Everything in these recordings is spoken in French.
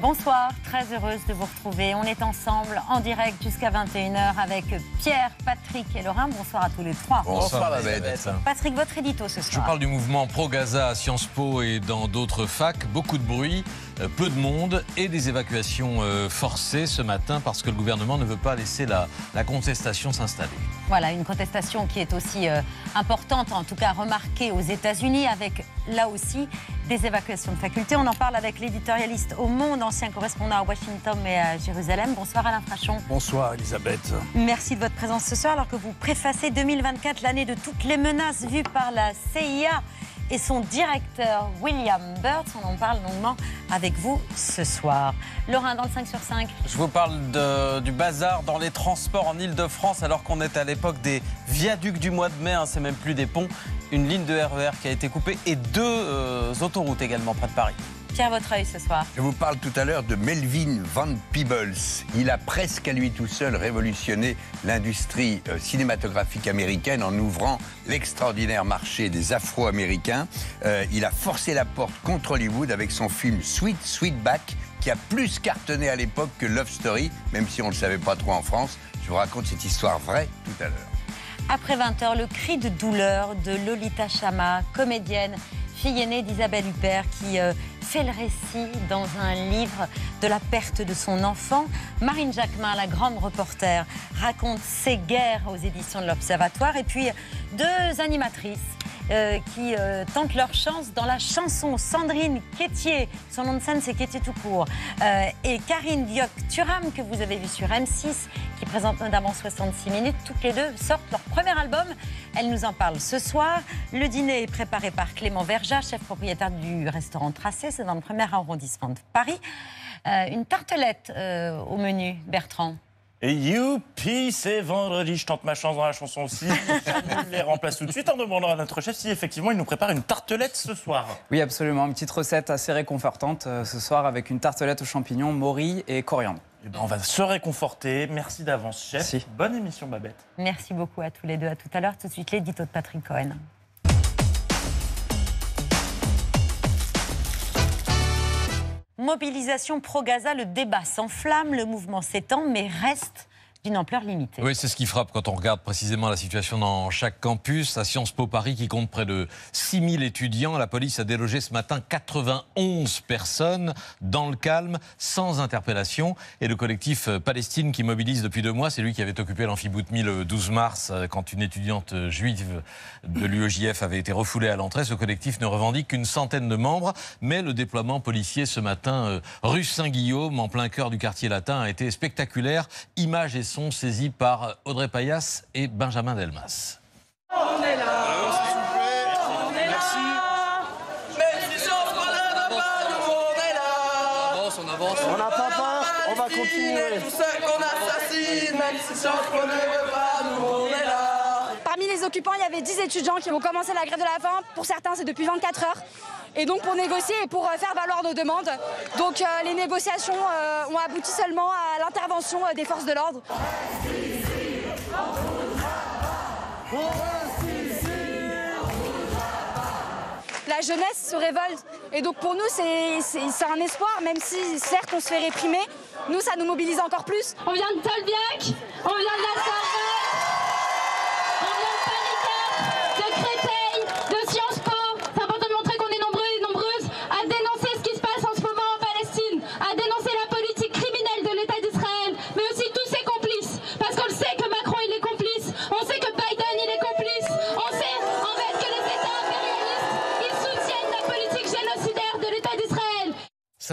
Bonsoir, très heureuse de vous retrouver. On est ensemble en direct jusqu'à 21h avec Pierre, Patrick et Laurent. Bonsoir à tous les trois. Bonsoir, bête. Patrick, votre édito ce soir. Je parle du mouvement pro-Gaza à Sciences Po et dans d'autres facs. Beaucoup de bruit. Euh, peu de monde et des évacuations euh, forcées ce matin parce que le gouvernement ne veut pas laisser la, contestation s'installer. Voilà, une contestation qui est aussi euh, importante, en tout cas remarquée aux États-Unis, avec là aussi des évacuations de facultés. On en parle avec l'éditorialiste au Monde, ancien correspondant à Washington et à Jérusalem. Bonsoir Alain Frachon. Bonsoir Elisabeth. Merci de votre présence ce soir alors que vous préfacez 2024, l'année de toutes les menaces vues par la CIA et son directeur William Burtz. On en parle longuement avec vous ce soir. Laurent, dans le 5 sur 5. Je vous parle du bazar dans les transports en Ile-de-France alors qu'on est à l'époque des viaducs du mois de mai, hein, c'est même plus des ponts. Une ligne de RER e qui a été coupée et deux euh, autoroutes également près de Paris. Pierre Votre ce soir. Je vous parle tout à l'heure de Melvin Van Peebles. Il a presque à lui tout seul révolutionné l'industrie euh, cinématographique américaine en ouvrant l'extraordinaire marché des Afro-Américains. Euh, il a forcé la porte contre Hollywood avec son film Sweet Sweet Back qui a plus cartonné à l'époque que Love Story, même si on ne le savait pas trop en France. Je vous raconte cette histoire vraie tout à l'heure. Après 20h, le cri de douleur de Lolita Chama, comédienne, fille aînée d'Isabelle Huppert, qui euh, fait le récit dans un livre de la perte de son enfant. Marine Jacquemin, la grande reporter, raconte ses guerres aux éditions de l'Observatoire. Et puis deux animatrices euh, qui euh, tentent leur chance dans la chanson Sandrine Quétier, son nom de scène c'est Quétier tout court, euh, et Karine Dioc-Turam que vous avez vu sur M6 qui présente notamment 66 minutes. Toutes les deux sortent leur premier album. Elles nous en parlent ce soir. Le dîner est préparé par Clément Verja, chef propriétaire du restaurant Tracé. C'est dans le premier arrondissement de Paris. Euh, une tartelette euh, au menu, Bertrand. Et youpi, c'est vendredi, je tente ma chance dans la chanson aussi. je les remplace tout de suite en demandant à notre chef si effectivement il nous prépare une tartelette ce soir. Oui, absolument, une petite recette assez réconfortante euh, ce soir avec une tartelette aux champignons, mori et coriandre. Eh ben, on va se réconforter. Merci d'avance, chef. Bonne émission, Babette. Merci beaucoup à tous les deux. À tout à l'heure. Tout de suite, l'édito de Patrick Cohen. Mobilisation pro-Gaza, le débat s'enflamme, le mouvement s'étend, mais reste d'une ampleur limitée. Oui, c'est ce qui frappe quand on regarde précisément la situation dans chaque campus. À Sciences Po Paris, qui compte près de 6000 étudiants, la police a délogé ce matin 91 personnes dans le calme, sans interpellation. Et le collectif Palestine qui mobilise depuis deux mois, c'est lui qui avait occupé 1000 le 12 mars euh, quand une étudiante juive de l'UEJF avait été refoulée à l'entrée. Ce collectif ne revendique qu'une centaine de membres, mais le déploiement policier ce matin euh, rue Saint-Guillaume, en plein cœur du quartier latin, a été spectaculaire. Images et sont saisis par Audrey Payas et Benjamin Delmas. On est là On est là On avance. On n'a pas peur, on va continuer. Parmi les occupants, il y avait 10 étudiants qui ont commencé la grève de la faim. Pour certains, c'est depuis 24 heures et donc pour négocier et pour euh, faire valoir nos demandes. Donc euh, les négociations euh, ont abouti seulement à l'intervention des forces de l'ordre. La jeunesse se révolte et donc pour nous c'est un espoir, même si certes on se fait réprimer, nous ça nous mobilise encore plus. On vient de Tolbiac, on vient de la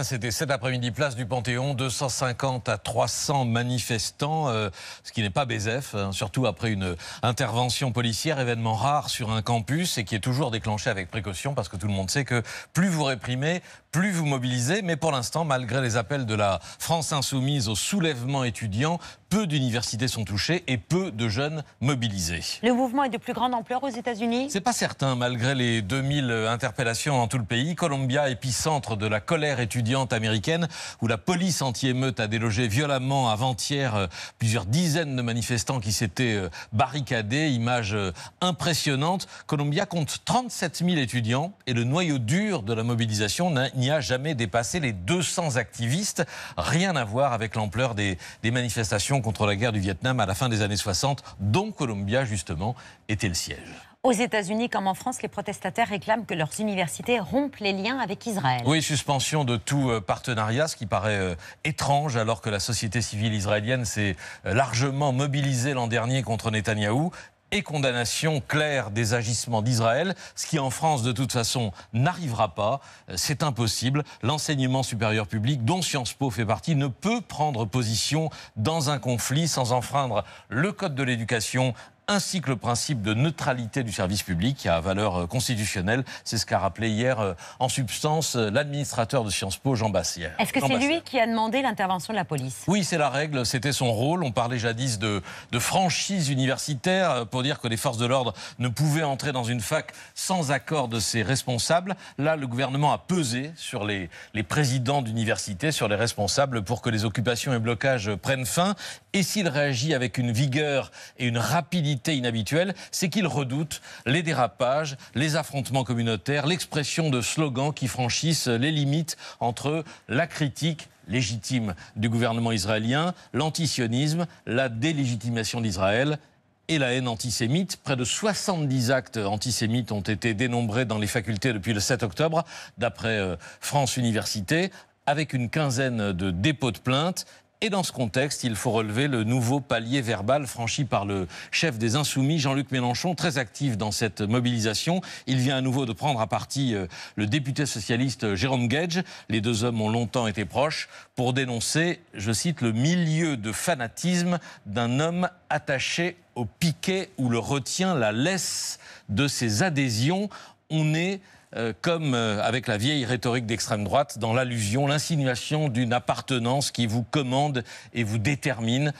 c'était cet après-midi, place du Panthéon, 250 à 300 manifestants, euh, ce qui n'est pas bésef, hein, surtout après une intervention policière, événement rare sur un campus et qui est toujours déclenché avec précaution parce que tout le monde sait que plus vous réprimez, plus vous mobilisez. Mais pour l'instant, malgré les appels de la France insoumise au soulèvement étudiant, peu d'universités sont touchées et peu de jeunes mobilisés. Le mouvement est de plus grande ampleur aux États-Unis C'est pas certain, malgré les 2000 interpellations dans tout le pays. Columbia, épicentre de la colère étudiante américaine, où la police anti-émeute a délogé violemment avant-hier euh, plusieurs dizaines de manifestants qui s'étaient euh, barricadés. Image euh, impressionnante. Columbia compte 37 000 étudiants et le noyau dur de la mobilisation n'y a jamais dépassé les 200 activistes. Rien à voir avec l'ampleur des manifestations contre la guerre du Vietnam à la fin des années 60, dont Columbia, justement, était le siège. Aux États-Unis comme en France, les protestataires réclament que leurs universités rompent les liens avec Israël. Oui, suspension de tout euh, partenariat, ce qui paraît euh, étrange alors que la société civile israélienne s'est euh, largement mobilisée l'an dernier contre Netanyahou et condamnation claire des agissements d'Israël, ce qui en France de toute façon n'arrivera pas, euh, c'est impossible. L'enseignement supérieur public, dont Sciences Po fait partie, ne peut prendre position dans un conflit sans enfreindre le code de l'éducation ainsi que le principe de neutralité du service public qui a valeur euh, constitutionnelle. C'est ce qu'a rappelé hier euh, en substance euh, l'administrateur de Sciences Po, Jean Bassière. Est-ce que c'est lui qui a demandé l'intervention de la police Oui, c'est la règle, c'était son rôle. On parlait jadis de, de franchise universitaire pour dire que les forces de l'ordre ne pouvaient entrer dans une fac sans accord de ses responsables. Là, le gouvernement a pesé sur les, les présidents d'université, sur les responsables pour que les occupations et blocages prennent fin. Et s'il réagit avec une vigueur et une rapidité, inhabituelle, c'est qu'ils redoutent les dérapages, les affrontements communautaires, l'expression de slogans qui franchissent les limites entre la critique légitime du gouvernement israélien, l'antisionisme, la délégitimation d'Israël et la haine antisémite. Près de 70 actes antisémites ont été dénombrés dans les facultés depuis le 7 octobre, d'après euh, France Université, avec une quinzaine de dépôts de plaintes et dans ce contexte, il faut relever le nouveau palier verbal franchi par le chef des Insoumis, Jean-Luc Mélenchon, très actif dans cette mobilisation. Il vient à nouveau de prendre à partie euh, le député socialiste euh, Jérôme Gage. Les deux hommes ont longtemps été proches pour dénoncer, je cite, le milieu de fanatisme d'un homme attaché au piquet où le retient la laisse de ses adhésions. On est euh, comme euh, avec la vieille rhétorique d'extrême droite, dans l'allusion, l'insinuation d'une appartenance qui vous commande et vous détermine.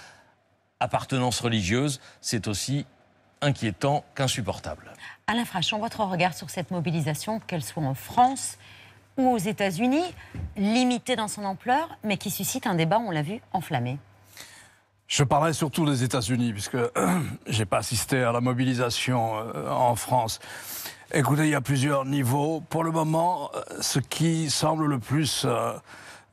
Appartenance religieuse, c'est aussi inquiétant qu'insupportable. Alain Frachon, votre regard sur cette mobilisation, qu'elle soit en France ou aux États-Unis, limitée dans son ampleur, mais qui suscite un débat, on l'a vu, enflammé. Je parlerai surtout des États-Unis, puisque j'ai pas assisté à la mobilisation euh, en France. Écoutez, il y a plusieurs niveaux. Pour le moment, euh, ce qui semble le plus... Euh,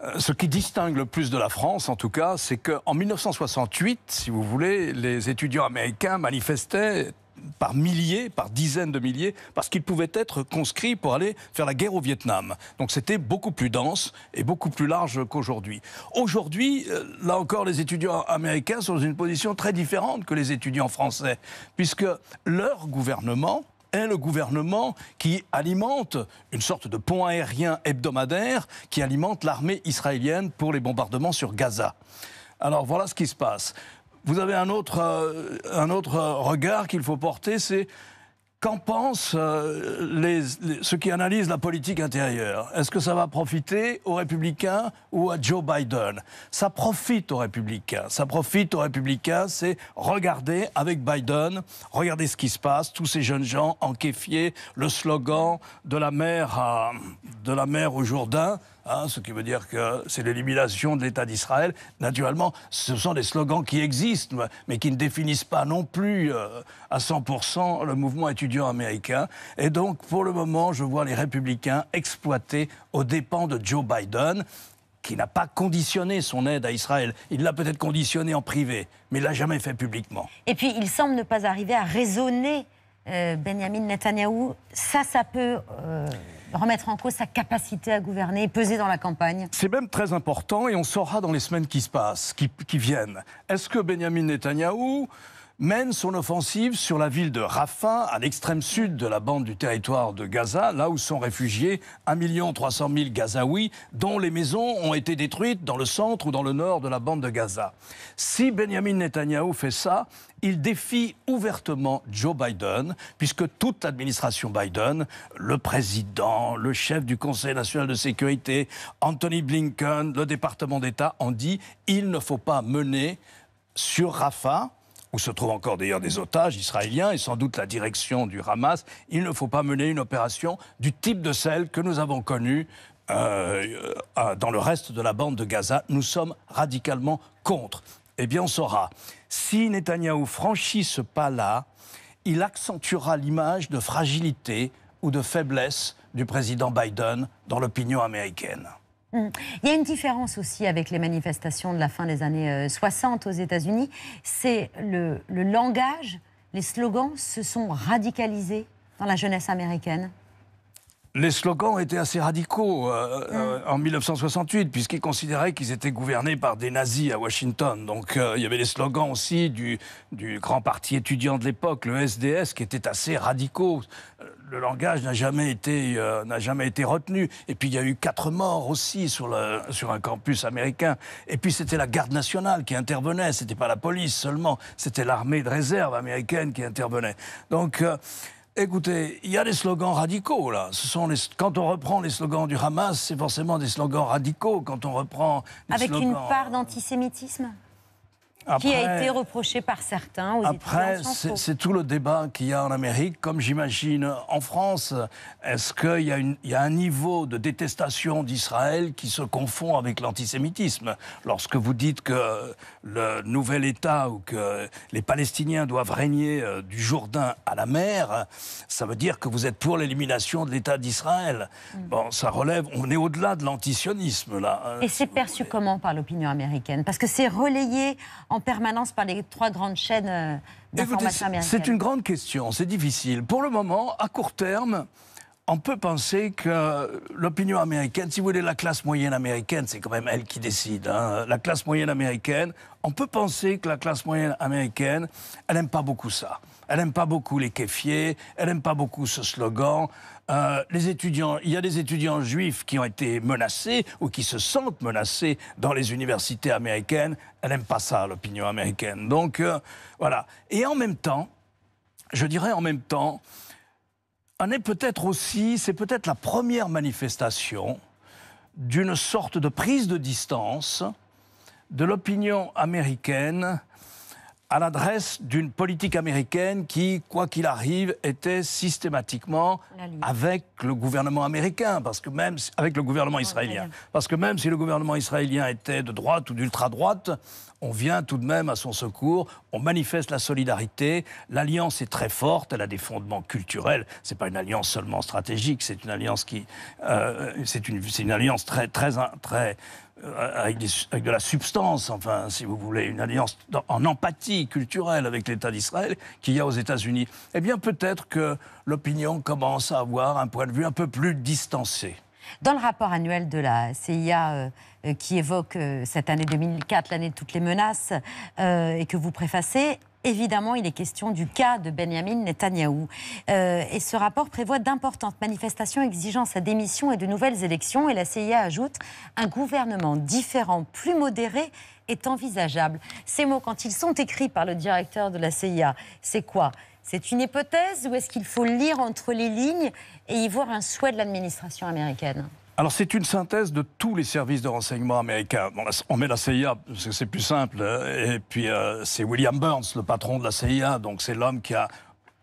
euh, ce qui distingue le plus de la France, en tout cas, c'est qu'en 1968, si vous voulez, les étudiants américains manifestaient par milliers, par dizaines de milliers, parce qu'ils pouvaient être conscrits pour aller faire la guerre au Vietnam. Donc c'était beaucoup plus dense et beaucoup plus large qu'aujourd'hui. Aujourd'hui, là encore, les étudiants américains sont dans une position très différente que les étudiants français, puisque leur gouvernement est le gouvernement qui alimente une sorte de pont aérien hebdomadaire qui alimente l'armée israélienne pour les bombardements sur Gaza. Alors voilà ce qui se passe. Vous avez un autre, euh, un autre regard qu'il faut porter, c'est qu'en pensent euh, ceux qui analysent la politique intérieure Est-ce que ça va profiter aux républicains ou à Joe Biden Ça profite aux républicains. Ça profite aux républicains, c'est regarder avec Biden, regarder ce qui se passe, tous ces jeunes gens enquéfiés le slogan de la euh, de la mer au Jourdain. Hein, ce qui veut dire que c'est l'élimination de l'État d'Israël. Naturellement, ce sont des slogans qui existent, mais qui ne définissent pas non plus euh, à 100% le mouvement étudiant américain. Et donc, pour le moment, je vois les républicains exploiter aux dépens de Joe Biden qui n'a pas conditionné son aide à Israël. Il l'a peut-être conditionné en privé, mais il l'a jamais fait publiquement. Et puis, il semble ne pas arriver à raisonner euh, Benjamin Netanyahu. Ça, ça peut euh, remettre en cause sa capacité à gouverner et peser dans la campagne C'est même très important et on saura dans les semaines qui se passent, qui, viennent. Est-ce que Benjamin Netanyahou mène son offensive sur la ville de Rafah, à l'extrême sud de la bande du territoire de Gaza, là où sont réfugiés 1 300 000 Gazaouis, dont les maisons ont été détruites dans le centre ou dans le nord de la bande de Gaza. Si Benjamin Netanyahu fait ça, il défie ouvertement Joe Biden, puisque toute l'administration Biden, le président, le chef du Conseil national de sécurité, Anthony Blinken, le département d'État, ont dit il ne faut pas mener sur Rafah où se trouvent encore d'ailleurs des otages israéliens et sans doute la direction du Hamas, il ne faut pas mener une opération du type de celle que nous avons connue euh, euh, dans le reste de la bande de Gaza. Nous sommes radicalement contre. Eh bien, on saura. Si Netanyahou franchit ce pas-là, il accentuera l'image de fragilité ou de faiblesse du président Biden dans l'opinion américaine. Hum. Il y a une différence aussi avec les manifestations de la fin des années 60 euh, aux États-Unis, c'est le langage, les slogans se sont radicalisés dans la jeunesse américaine les slogans étaient assez radicaux euh, mm. euh, en 1968, puisqu'ils considéraient qu'ils étaient gouvernés par des nazis à Washington. Donc euh, il y avait les slogans aussi du, grand parti étudiant de l'époque, le SDS, qui étaient assez radicaux. Le langage n'a jamais, été, jamais été retenu. Et puis il y a eu quatre morts aussi sur, le, sur un campus américain. Et puis c'était la garde nationale qui intervenait. C'était pas la police seulement, c'était l'armée de réserve américaine qui intervenait. Donc Écoutez, il y a des slogans radicaux là. quand on reprend les slogans du Hamas, c'est forcément des slogans radicaux. Quand on reprend avec une part d'antisémitisme qui a été reproché par certains aux Après, c'est tout le débat qu'il y a en Amérique, comme j'imagine en France. Est-ce qu'il y, a un niveau de détestation d'Israël qui se confond avec l'antisémitisme Lorsque vous dites que le nouvel État ou que les Palestiniens doivent régner euh, du Jourdain à la mer, ça veut dire que vous êtes pour l'élimination de l'État d'Israël. Mm. Bon, ça relève, on est au-delà de l'antisionisme, là. Hein. Et c'est perçu comment par l'opinion américaine Parce que c'est relayé en permanence par les trois grandes chaînes euh, d'information américaines C'est une grande question, c'est difficile. Pour le moment, à court terme, on peut penser que l'opinion américaine, si vous voulez, la classe moyenne américaine, c'est quand même elle qui décide. Hein, la classe moyenne américaine, on peut penser que la classe moyenne américaine, elle n'aime pas beaucoup ça. Elle n'aime pas beaucoup les kefiers, elle n'aime pas beaucoup ce slogan. Euh, il y a des étudiants juifs qui ont été menacés ou qui se sentent menacés dans les universités américaines. Elle n'aime pas ça, l'opinion américaine. Donc euh, voilà. Et en même temps, je dirais en même temps, on est peut-être aussi, c'est peut-être la première manifestation d'une sorte de prise de distance de l'opinion américaine à l'adresse d'une politique américaine qui, quoi qu'il arrive, était systématiquement avec le gouvernement américain, parce que même avec le gouvernement israélien, parce que même si le gouvernement israélien était de droite ou d'ultra droite, on vient tout de même à son secours, on manifeste la solidarité. L'alliance est très forte, elle a des fondements culturels. Ce n'est pas une alliance seulement stratégique, c'est une alliance qui, euh, c'est une, alliance très, très, très euh, avec, de la substance, enfin, si vous voulez, une alliance en empathie culturelle avec l'État d'Israël qu'il y a aux États-Unis, eh bien peut-être que l'opinion commence à avoir un point de vue un peu plus distancé. Dans le rapport annuel de la CIA euh, euh, qui évoque cette année 2004, l'année de toutes les menaces, et que vous préfacez, Évidemment, il est question du cas de Benjamin Netanyahou. Euh, et ce rapport prévoit d'importantes manifestations exigeant sa démission et de nouvelles élections. Et la CIA ajoute un gouvernement différent, plus modéré est envisageable. Ces mots, quand ils sont écrits par le directeur de la CIA, c'est quoi C'est une hypothèse ou est-ce qu'il faut lire entre les lignes et y voir un souhait de l'administration américaine alors c'est une synthèse de tous les services de renseignement américains. on met la CIA, parce que c'est plus simple. Hein. Et puis euh, c'est William Burns, le patron de la CIA, donc c'est l'homme qui a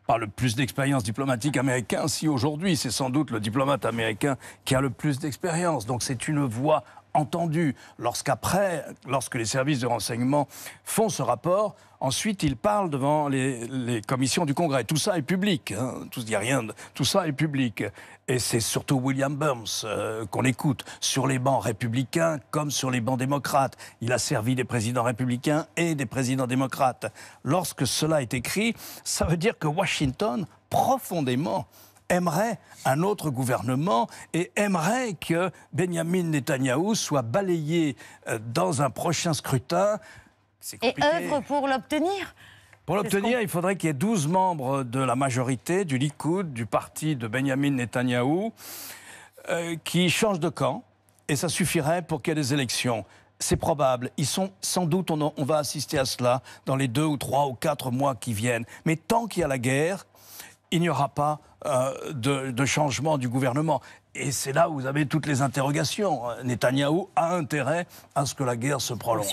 pas le plus d'expérience diplomatique américain. Si aujourd'hui c'est sans doute le diplomate américain qui a le plus d'expérience, donc c'est une voie entendu lorsqu'après, lorsque les services de renseignement font ce rapport, ensuite ils parlent devant les, commissions du Congrès. Tout ça est public, hein. tout, y rien, tout ça est public. Et c'est surtout William Burns euh, qu'on écoute sur les bancs républicains comme sur les bancs démocrates. Il a servi des présidents républicains et des présidents démocrates. Lorsque cela est écrit, ça veut dire que Washington, profondément, aimerait un autre gouvernement et aimerait que Benjamin Netanyahou soit balayé euh, dans un prochain scrutin. Et œuvre pour l'obtenir pour l'obtenir, il faudrait qu'il y ait 12 membres de la majorité, du Likoud, du parti de Benjamin Netanyahou, euh, qui changent de camp, et ça suffirait pour qu'il y ait des élections. C'est probable. Ils sont sans doute, on, on, va assister à cela dans les deux ou trois ou quatre mois qui viennent. Mais tant qu'il y a la guerre, il n'y aura pas euh, de, changement du gouvernement. Et c'est là où vous avez toutes les interrogations. Netanyahou a intérêt à ce que la guerre se prolonge.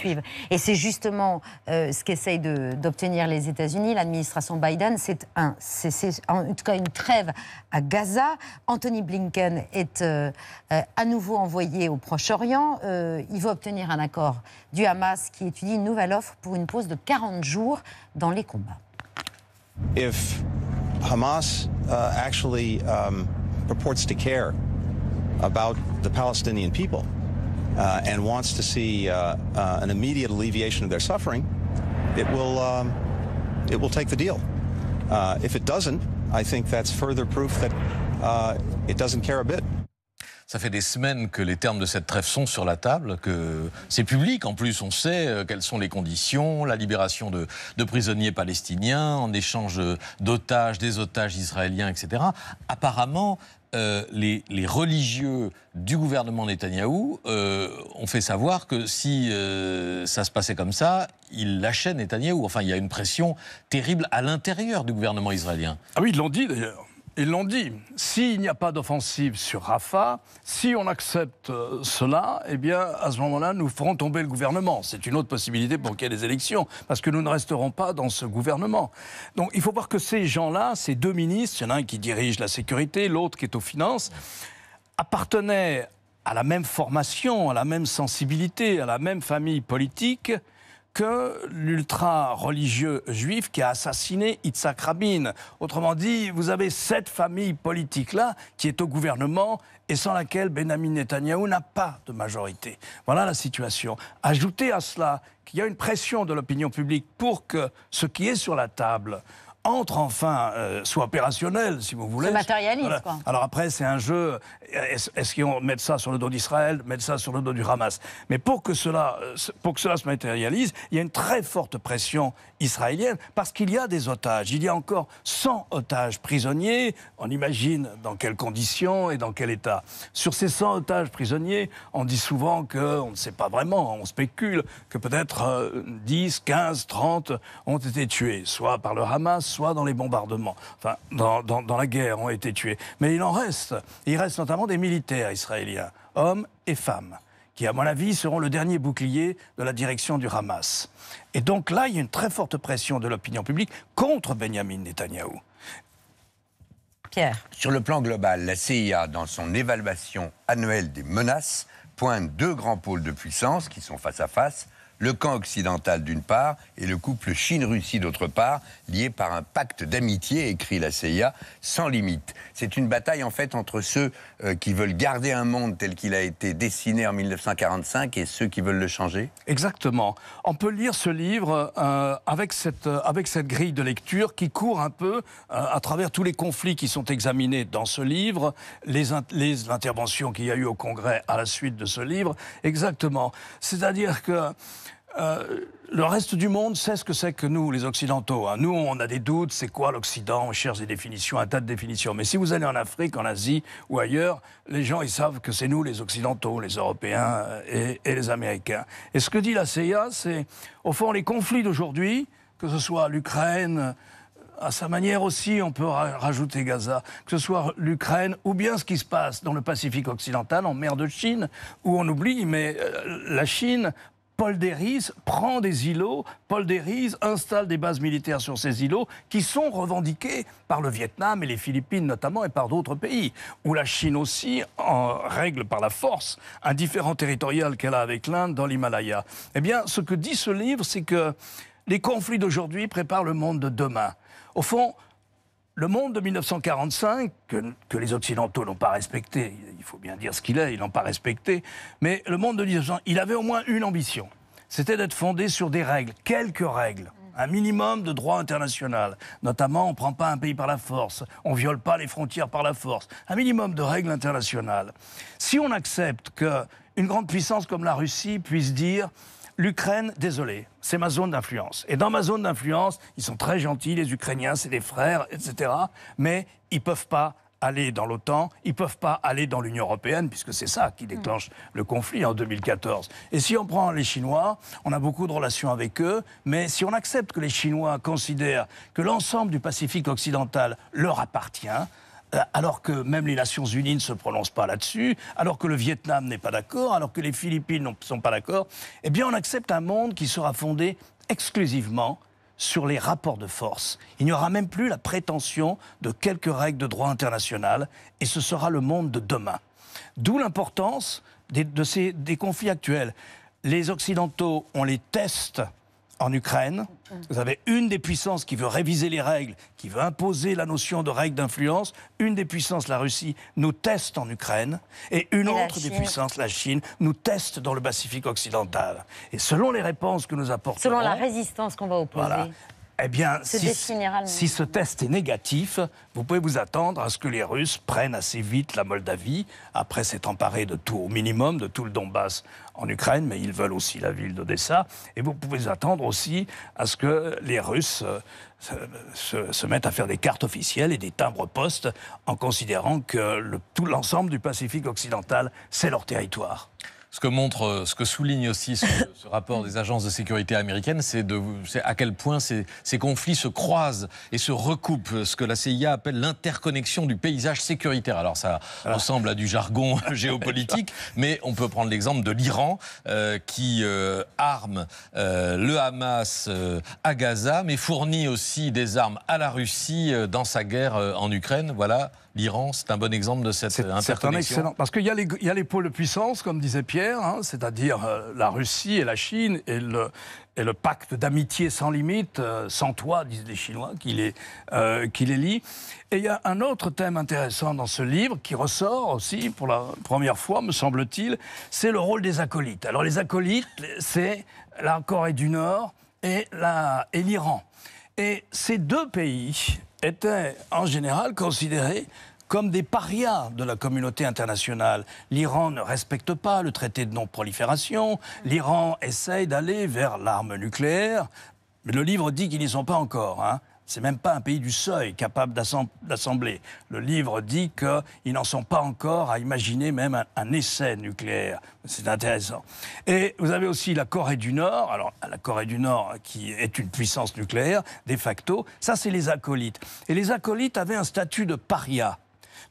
Et c'est justement euh, ce qu'essayent d'obtenir les États-Unis, l'administration Biden. C'est un, en tout cas une trêve à Gaza. Anthony Blinken est euh, à nouveau envoyé au Proche-Orient. il veut obtenir un accord du Hamas qui étudie une nouvelle offre pour une pause de 40 jours dans les combats. If Hamas uh, actually um, purports to care about the Palestinian people uh, and wants to see uh, uh an immediate alleviation of their suffering, it will, um, it will take the deal. Uh, if it doesn't, I think that's further proof that uh, it doesn't care a bit. Ça fait des semaines que les termes de cette trêve sont sur la table, que c'est public en plus, on sait euh, quelles sont les conditions, la libération de, prisonniers palestiniens en échange d'otages, des otages israéliens, etc. Apparemment, euh, les, religieux du gouvernement Netanyahou euh, ont fait savoir que si ça se passait comme ça, ils lâchaient Netanyahou. Enfin, il y a une pression terrible à l'intérieur du gouvernement israélien. Ah oui, ils l'ont dit d'ailleurs ils l'ont dit, s'il n'y a pas d'offensive sur Rafa, si on accepte euh, cela, eh bien, à ce moment-là, nous ferons tomber le gouvernement. C'est une autre possibilité pour qu'il y ait des élections, parce que nous ne resterons pas dans ce gouvernement. Donc, il faut voir que ces gens-là, ces deux ministres, il y en a un qui dirige la sécurité, l'autre qui est aux finances, appartenaient à la même formation, à la même sensibilité, à la même famille politique que l'ultra-religieux juif qui a assassiné Yitzhak Rabin. Autrement dit, vous avez cette famille politique-là qui est au gouvernement et sans laquelle Benjamin Netanyahou n'a pas de majorité. Voilà la situation. Ajoutez à cela qu'il y a une pression de l'opinion publique pour que ce qui est sur la table entre enfin, euh, soit opérationnel, si vous voulez. Se matérialise, quoi. Alors après, c'est un jeu. Euh, est-ce qu'ils qu'on met ça sur le dos d'Israël, mettre ça sur le dos du Hamas Mais pour que, cela, euh, pour que cela se matérialise, il y a une très forte pression israélienne parce qu'il y a des otages. Il y a encore 100 otages prisonniers. On imagine dans quelles conditions et dans quel état. Sur ces 100 otages prisonniers, on dit souvent qu'on ne sait pas vraiment, on spécule que peut-être 10, 15, 30 ont été tués, soit par le Hamas, soit dans les bombardements, enfin dans, la guerre, ont été tués. Mais il en reste. Il reste notamment des militaires israéliens, hommes et femmes qui, à mon avis, seront le dernier bouclier de la direction du Hamas. Et donc là, il y a une très forte pression de l'opinion publique contre Benjamin Netanyahou. Pierre. Sur le plan global, la CIA, dans son évaluation annuelle des menaces, pointe deux grands pôles de puissance qui sont face à face, le camp occidental d'une part et le couple Chine-Russie d'autre part, liés par un pacte d'amitié, écrit la CIA, sans limite. C'est une bataille en fait entre ceux euh, qui veulent garder un monde tel qu'il a été dessiné en 1945 et ceux qui veulent le changer Exactement. On peut lire ce livre euh, avec, cette, euh, avec cette grille de lecture qui court un peu à travers tous les conflits qui sont examinés dans ce livre, les, interventions qu'il y a eu au Congrès à la suite de ce livre. Exactement. C'est-à-dire que euh, le reste du monde sait ce que c'est que nous, les Occidentaux. Hein. Nous, on a des doutes, c'est quoi l'Occident On cherche des définitions, un tas de définitions. Mais si vous allez en Afrique, en Asie ou ailleurs, les gens, ils savent que c'est nous, les Occidentaux, les Européens euh, et, et, les Américains. Et ce que dit la CIA, c'est, au fond, les conflits d'aujourd'hui, que ce soit l'Ukraine, euh, à sa manière aussi, on peut rajouter Gaza, que ce soit l'Ukraine ou bien ce qui se passe dans le Pacifique occidental, en mer de Chine, où on oublie, mais la Chine Paul Dérise prend des îlots, Paul Dérise installe des bases militaires sur ces îlots qui sont revendiqués par le Vietnam et les Philippines notamment et par d'autres pays, où la Chine aussi en règle par la force un différent territorial qu'elle a avec l'Inde dans l'Himalaya. Eh bien, ce que dit ce livre, c'est que les conflits d'aujourd'hui préparent le monde de demain. Au fond, le monde de 1945, que, les Occidentaux n'ont pas respecté, il faut bien dire ce qu'il est, ils n'ont pas respecté, mais le monde de 1945, il avait au moins une ambition, c'était d'être fondé sur des règles, quelques règles un minimum de droit international. Notamment, on ne prend pas un pays par la force, on ne viole pas les frontières par la force. Un minimum de règles internationales. Si on accepte qu'une grande puissance comme la Russie puisse dire l'Ukraine, désolé, c'est ma zone d'influence. Et dans ma zone d'influence, ils sont très gentils, les Ukrainiens, c'est des frères, etc. Mais ils ne peuvent pas aller dans l'OTAN, ils ne peuvent pas aller dans l'Union européenne, puisque c'est ça qui déclenche le conflit en 2014. Et si on prend les Chinois, on a beaucoup de relations avec eux, mais si on accepte que les Chinois considèrent que l'ensemble du Pacifique occidental leur appartient, euh, alors que même les Nations Unies ne se prononcent pas là-dessus, alors que le Vietnam n'est pas d'accord, alors que les Philippines ne sont pas d'accord, eh bien on accepte un monde qui sera fondé exclusivement sur les rapports de force. Il n'y aura même plus la prétention de quelques règles de droit international, et ce sera le monde de demain. D'où l'importance des, de des conflits actuels. Les Occidentaux, on les teste en Ukraine. Vous avez une des puissances qui veut réviser les règles, qui veut imposer la notion de règles d'influence. Une des puissances, la Russie, nous teste en Ukraine. Et une autre des puissances, la Chine, nous teste dans le Pacifique occidental. Et selon les réponses que nous apportons... Selon la résistance qu'on va opposer eh bien, si, ce test est négatif, vous pouvez vous attendre à ce que les Russes prennent assez vite la Moldavie, après s'être emparés de tout, au minimum, de tout le Donbass en Ukraine, mais ils veulent aussi la ville d'Odessa. Et vous pouvez vous attendre aussi à ce que les Russes euh, se, mettent à faire des cartes officielles et des timbres-postes en considérant que tout l'ensemble du Pacifique occidental, c'est leur territoire ce que montre, euh, ce que souligne aussi ce, rapport des agences de sécurité américaines, c'est à quel point ces, conflits se croisent et se recoupent, ce que la CIA appelle l'interconnexion du paysage sécuritaire. Alors ça ressemble à du jargon géopolitique, mais on peut prendre l'exemple de l'Iran euh, qui euh, arme le Hamas à Gaza, mais fournit aussi des armes à la Russie dans sa guerre en Ukraine. Voilà, l'Iran, c'est un bon exemple de cette interconnexion. C'est excellent, parce qu'il y, y a les pôles de puissance, comme disait Pierre Hein, c'est-à-dire euh, la Russie et la Chine et le, pacte d'amitié sans limite, euh, sans toi, disent les Chinois, qui les, euh, lit. Et il y a un autre thème intéressant dans ce livre qui ressort aussi pour la première fois, me semble-t-il, c'est le rôle des acolytes. Alors les acolytes, c'est la Corée du Nord et l'Iran. Et, et ces deux pays étaient en général considérés comme des parias de la communauté internationale. L'Iran ne respecte pas le traité de non-prolifération, l'Iran essaye d'aller vers l'arme nucléaire, mais le livre dit qu'ils n'y sont pas encore. Hein. C'est même pas un pays du seuil capable d'assembler. Le livre dit qu'ils n'en sont pas encore à imaginer même un, un essai nucléaire. C'est intéressant. Et vous avez aussi la Corée du Nord. Alors, la Corée du Nord, qui est une puissance nucléaire, de facto, ça, c'est les acolytes. Et les acolytes avaient un statut de paria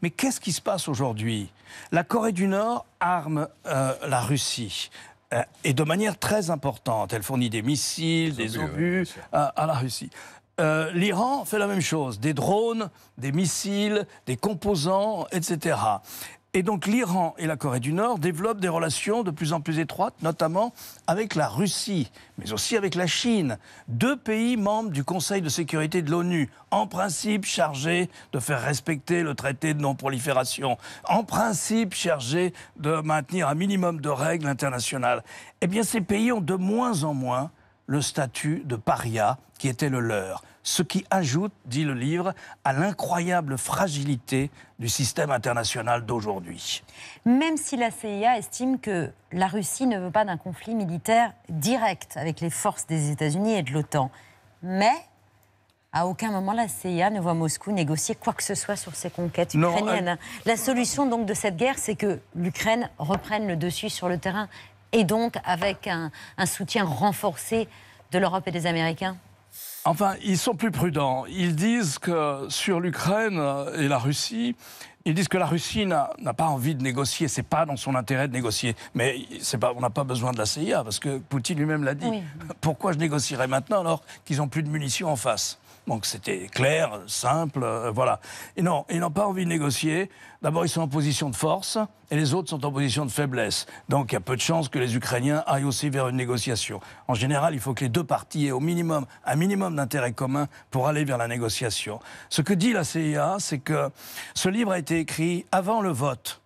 mais qu'est-ce qui se passe aujourd'hui La Corée du Nord arme euh, la Russie. Euh, et de manière très importante. Elle fournit des missiles, des, obus, à, la Russie. Euh, l'Iran fait la même chose, des drones, des missiles, des composants, etc. Et donc l'Iran et la Corée du Nord développent des relations de plus en plus étroites, notamment avec la Russie, mais aussi avec la Chine, deux pays membres du Conseil de sécurité de l'ONU, en principe chargés de faire respecter le traité de non-prolifération, en principe chargés de maintenir un minimum de règles internationales. Eh bien ces pays ont de moins en moins le statut de paria qui était le leur ce qui ajoute, dit le livre, à l'incroyable fragilité du système international d'aujourd'hui. Même si la CIA estime que la Russie ne veut pas d'un conflit militaire direct avec les forces des États-Unis et de l'OTAN, mais à aucun moment, la CIA ne voit Moscou négocier quoi que ce soit sur ses conquêtes ukrainiennes. La solution donc de cette guerre, c'est que l'Ukraine reprenne le dessus sur le terrain et donc avec un soutien renforcé de l'Europe et des Américains Enfin, ils sont plus prudents. Ils disent que sur l'Ukraine et la Russie, ils disent que la Russie n'a pas envie de négocier, c'est pas dans son intérêt de négocier. Mais on n'a pas besoin de la CIA, parce que Poutine lui-même l'a dit. Pourquoi je négocierais maintenant alors qu'ils n'ont plus de munitions en face donc c'était clair, simple, euh, voilà. Et non, ils n'ont pas envie de négocier. D'abord, ils sont en position de force et les autres sont en position de faiblesse. Donc il y a peu de chances que les Ukrainiens aillent aussi vers une négociation. En général, il faut que les deux parties aient au minimum un minimum d'intérêt commun pour aller vers la négociation. Ce que dit la CIA, c'est que ce livre a été écrit avant le vote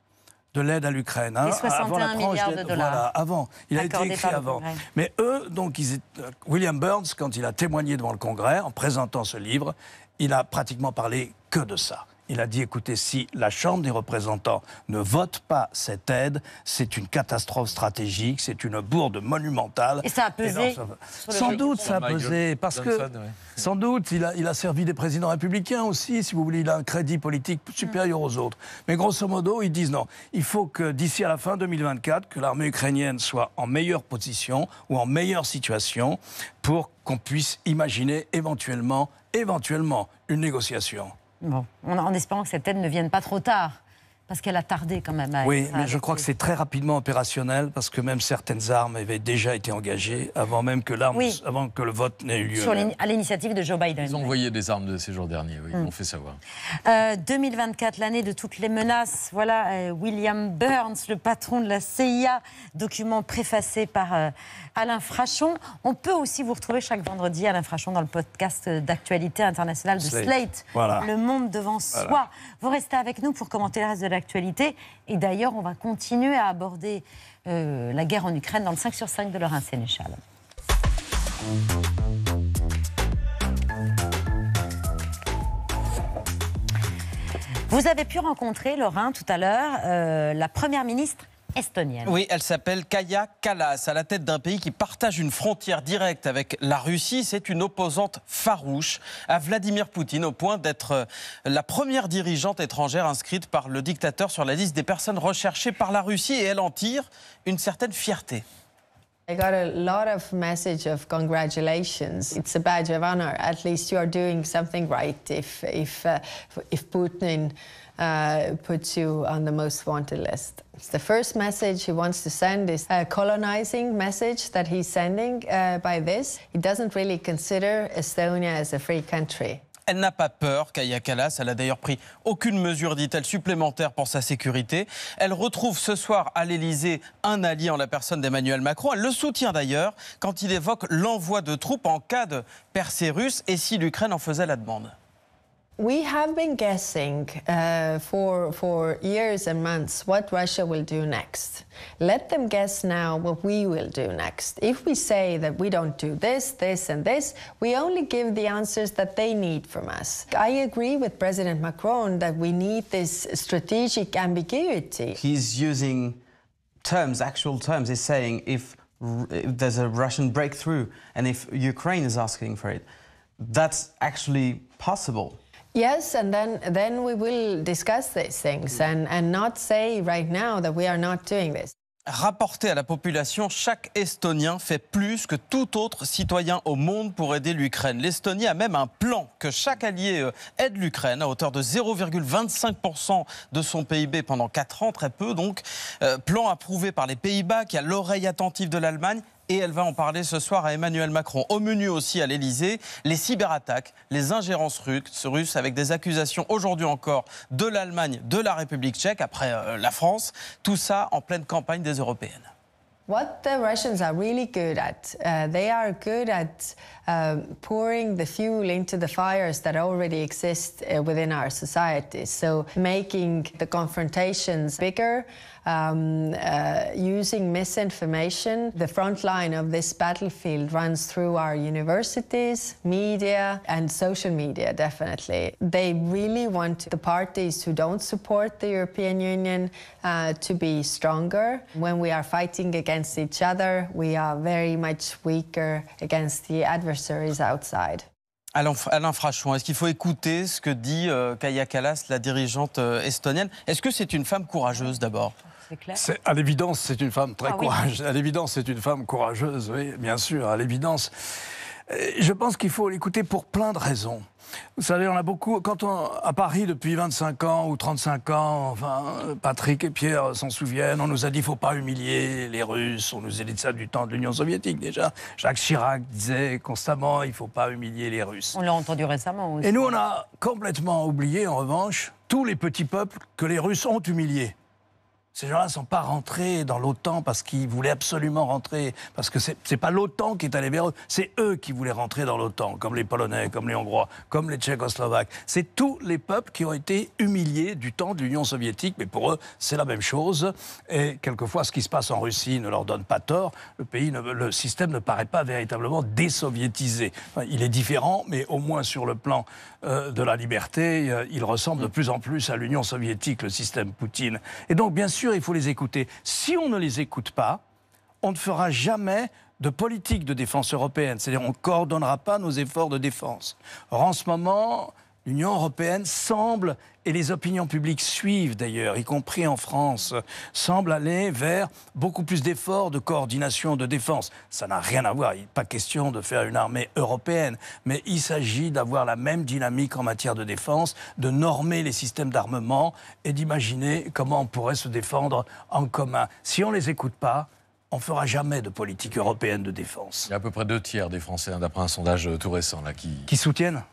de l'aide à l'Ukraine. Hein, ah, avant la de dollars. Voilà, avant. Il a été écrit avant. Mais eux, donc, ils, euh, William Burns, quand il a témoigné devant le Congrès, en présentant ce livre, il a pratiquement parlé que de ça. Il a dit, écoutez, si la Chambre des représentants ne vote pas cette aide, c'est une catastrophe stratégique, c'est une bourde monumentale. Et ça a eh pesé Sans doute, ça a pesé, parce que, sans doute, il a, il a servi des présidents républicains aussi, si vous voulez, il a un crédit politique supérieur aux autres. Mais grosso modo, ils disent non, il faut que d'ici à la fin 2024, que l'armée ukrainienne soit en meilleure position ou en meilleure situation pour qu'on puisse imaginer éventuellement, éventuellement, une négociation. Bon, en, espérant que cette aide ne vienne pas trop tard. Parce qu'elle a tardé quand même à Oui, mais je crois que c'est très rapidement opérationnel parce que même certaines armes avaient déjà été engagées avant même que l'arme, avant que le vote n'ait eu lieu. à l'initiative de Joe Biden. Ils ont envoyé des armes de ces jours derniers, oui, hmm. on fait savoir. 2024, euh, l'année de toutes les menaces. Voilà euh, William Burns, le patron de la CIA, document préfacé par euh, Alain Frachon. On peut aussi vous retrouver chaque vendredi, Alain Frachon, dans le podcast d'actualité internationale de Slate. Voilà. Le monde devant soi. Vous restez avec nous pour commenter le reste de la et d'ailleurs, on va continuer à aborder euh, la guerre en Ukraine dans le 5 sur 5 de Laurent Sénéchal. Vous avez pu rencontrer, Laurent, tout à l'heure, euh, la Première ministre oui, elle s'appelle Kaya Kalas, à la tête d'un pays qui partage une frontière directe avec la Russie. C'est une opposante farouche à Vladimir Poutine, au point d'être euh, la première dirigeante étrangère inscrite par le dictateur sur la liste des personnes recherchées par la Russie, et elle en tire une certaine fierté. I got a lot of message of congratulations. It's a badge of honor. At least you are doing something right if if uh, if Putin uh, puts you on the most wanted list. The first message he wants to send is a colonizing message that he's sending uh, by this. He doesn't really consider Estonia as a free country. Elle n'a pas peur, Kaya Kalas. Elle a d'ailleurs pris aucune mesure, dit-elle, supplémentaire pour sa sécurité. Elle retrouve ce soir à l'Elysée un allié en la personne d'Emmanuel Macron. Elle le soutient d'ailleurs quand il évoque l'envoi de troupes en cas de percée russe et si l'Ukraine en faisait la demande. We have been guessing uh, for, for years and months what Russia will do next. Let them guess now what we will do next. If we say that we don't do this, this, and this, we only give the answers that they need from us. I agree with President Macron that we need this strategic ambiguity. He's using terms, actual terms. He's saying if, if there's a Russian breakthrough and if Ukraine is asking for it, that's actually possible. Yes, and then then we will discuss these things mm. and and not say right now that we are not doing this. Rapporté à la population, chaque Estonien fait plus que tout autre citoyen au monde pour aider l'Ukraine. L'Estonie a même un plan que chaque allié euh, aide l'Ukraine à hauteur de 0,25% de son PIB pendant 4 ans, très peu donc. Euh, plan approuvé par les Pays-Bas qui a l'oreille attentive de l'Allemagne et elle va en parler ce soir à Emmanuel Macron. Au menu aussi à l'Elysée, les cyberattaques, les ingérences russes avec des accusations aujourd'hui encore de l'Allemagne, de la République tchèque, après euh, la France, tout ça en pleine campagne des européennes. um, pouring the fuel into the fires that already exist uh, within our societies. So making the confrontations bigger, um, uh, using misinformation. The front line of this battlefield runs through our universities, media, and social media, definitely. They really want the parties who don't support the European Union uh, to be stronger. When we are fighting against each other, we are very much weaker against the adversaries Alain, Frachon, est-ce qu'il faut écouter ce que dit euh, Kaya Kalas, la dirigeante euh, estonienne Est-ce que c'est une femme courageuse d'abord c'est à l'évidence, c'est une femme très ah courageuse. À l'évidence, c'est une femme courageuse, oui, bien sûr. À l'évidence, euh, je pense qu'il faut l'écouter pour plein de raisons. Vous savez, on a beaucoup. Quand on. À Paris, depuis 25 ans ou 35 ans, enfin, euh, Patrick et Pierre s'en souviennent, on nous a dit faut pas humilier les Russes. On nous a dit ça du temps de l'Union soviétique déjà. Jacques Chirac disait constamment il faut pas humilier les Russes. On l'a entendu récemment aussi. Et nous, on a complètement oublié, en revanche, tous les petits peuples que les Russes ont humiliés. Ces gens-là ne sont pas rentrés dans l'OTAN parce qu'ils voulaient absolument rentrer, parce que c'est n'est pas l'OTAN qui est allé vers eux, c'est eux qui voulaient rentrer dans l'OTAN, comme les Polonais, comme les Hongrois, comme les Tchécoslovaques. C'est tous les peuples qui ont été humiliés du temps de l'Union soviétique, mais pour eux, c'est la même chose. Et quelquefois, ce qui se passe en Russie ne leur donne pas tort. Le pays, le système ne paraît pas véritablement désoviétisé. il est différent, mais au moins sur le plan euh, de la liberté, euh, il ressemble de plus en plus à l'Union soviétique, le système Poutine. Et donc, bien sûr, il faut les écouter. Si on ne les écoute pas, on ne fera jamais de politique de défense européenne. C'est-à-dire, on ne coordonnera pas nos efforts de défense. en ce moment, L'Union européenne semble, et les opinions publiques suivent d'ailleurs, y compris en France, semble aller vers beaucoup plus d'efforts de coordination, de défense. Ça n'a rien à voir, il n'est pas question de faire une armée européenne, mais il s'agit d'avoir la même dynamique en matière de défense, de normer les systèmes d'armement et d'imaginer comment on pourrait se défendre en commun. Si on ne les écoute pas, on ne fera jamais de politique européenne de défense. Il y a à peu près deux tiers des Français, hein, d'après un sondage euh, tout récent, qui, soutiennent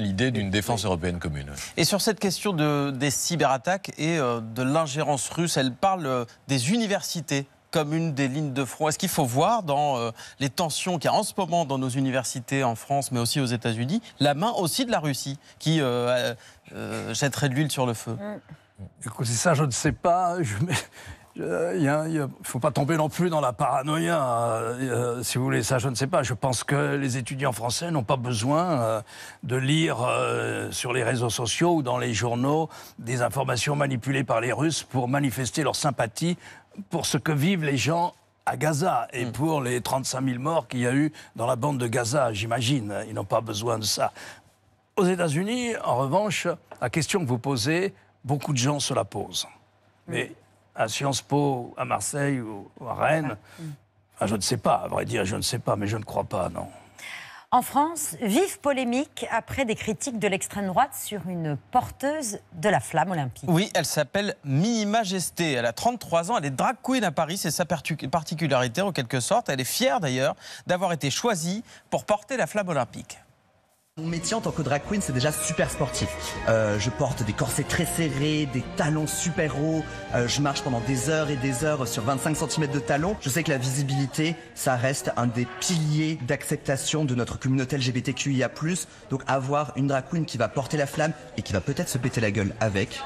l'idée d'une défense européenne commune. Et sur cette question des cyberattaques et euh, de l'ingérence russe, elle parle euh, des universités comme une des lignes de front. Est-ce qu'il faut voir dans les tensions qu'il y a en ce moment dans nos universités en France, mais aussi aux États-Unis, la main aussi de la Russie, qui jetterait de l'huile sur le feu mm. coup, ça, je ne sais pas. Euh, il ne faut pas tomber non plus dans la paranoïa, euh, euh, si vous voulez, ça je ne sais pas. Je pense que les étudiants français n'ont pas besoin de lire sur les réseaux sociaux ou dans les journaux des informations manipulées par les Russes pour manifester leur sympathie pour ce que vivent les gens à Gaza et hmm. pour les 35 000 morts qu'il y a eu dans la bande de Gaza, j'imagine. Ils n'ont pas besoin de ça. Aux États-Unis, en revanche, la question que vous posez, beaucoup de gens se la posent. Mais hmm à Sciences Po, à Marseille ou, à Rennes ah, ah, Je ne sais pas, à vrai dire, je ne sais pas, mais je ne crois pas, non. En France, vive polémique après des critiques de l'extrême droite sur une porteuse de la flamme olympique. Oui, elle s'appelle Mini Majesté. Elle a 33 ans, elle est drag queen à Paris, c'est sa particularité en quelque sorte. Elle est fière d'ailleurs d'avoir été choisie pour porter la flamme olympique. Mon métier en tant que drag queen, c'est déjà super sportif. Euh, je porte des corsets très serrés, des talons super hauts. Euh, je marche pendant des heures et des heures sur 25 cm de talons. Je sais que la visibilité, ça reste un des piliers d'acceptation de notre communauté LGBTQIA+. Donc avoir une drag queen qui va porter la flamme et qui va peut-être se péter la gueule avec,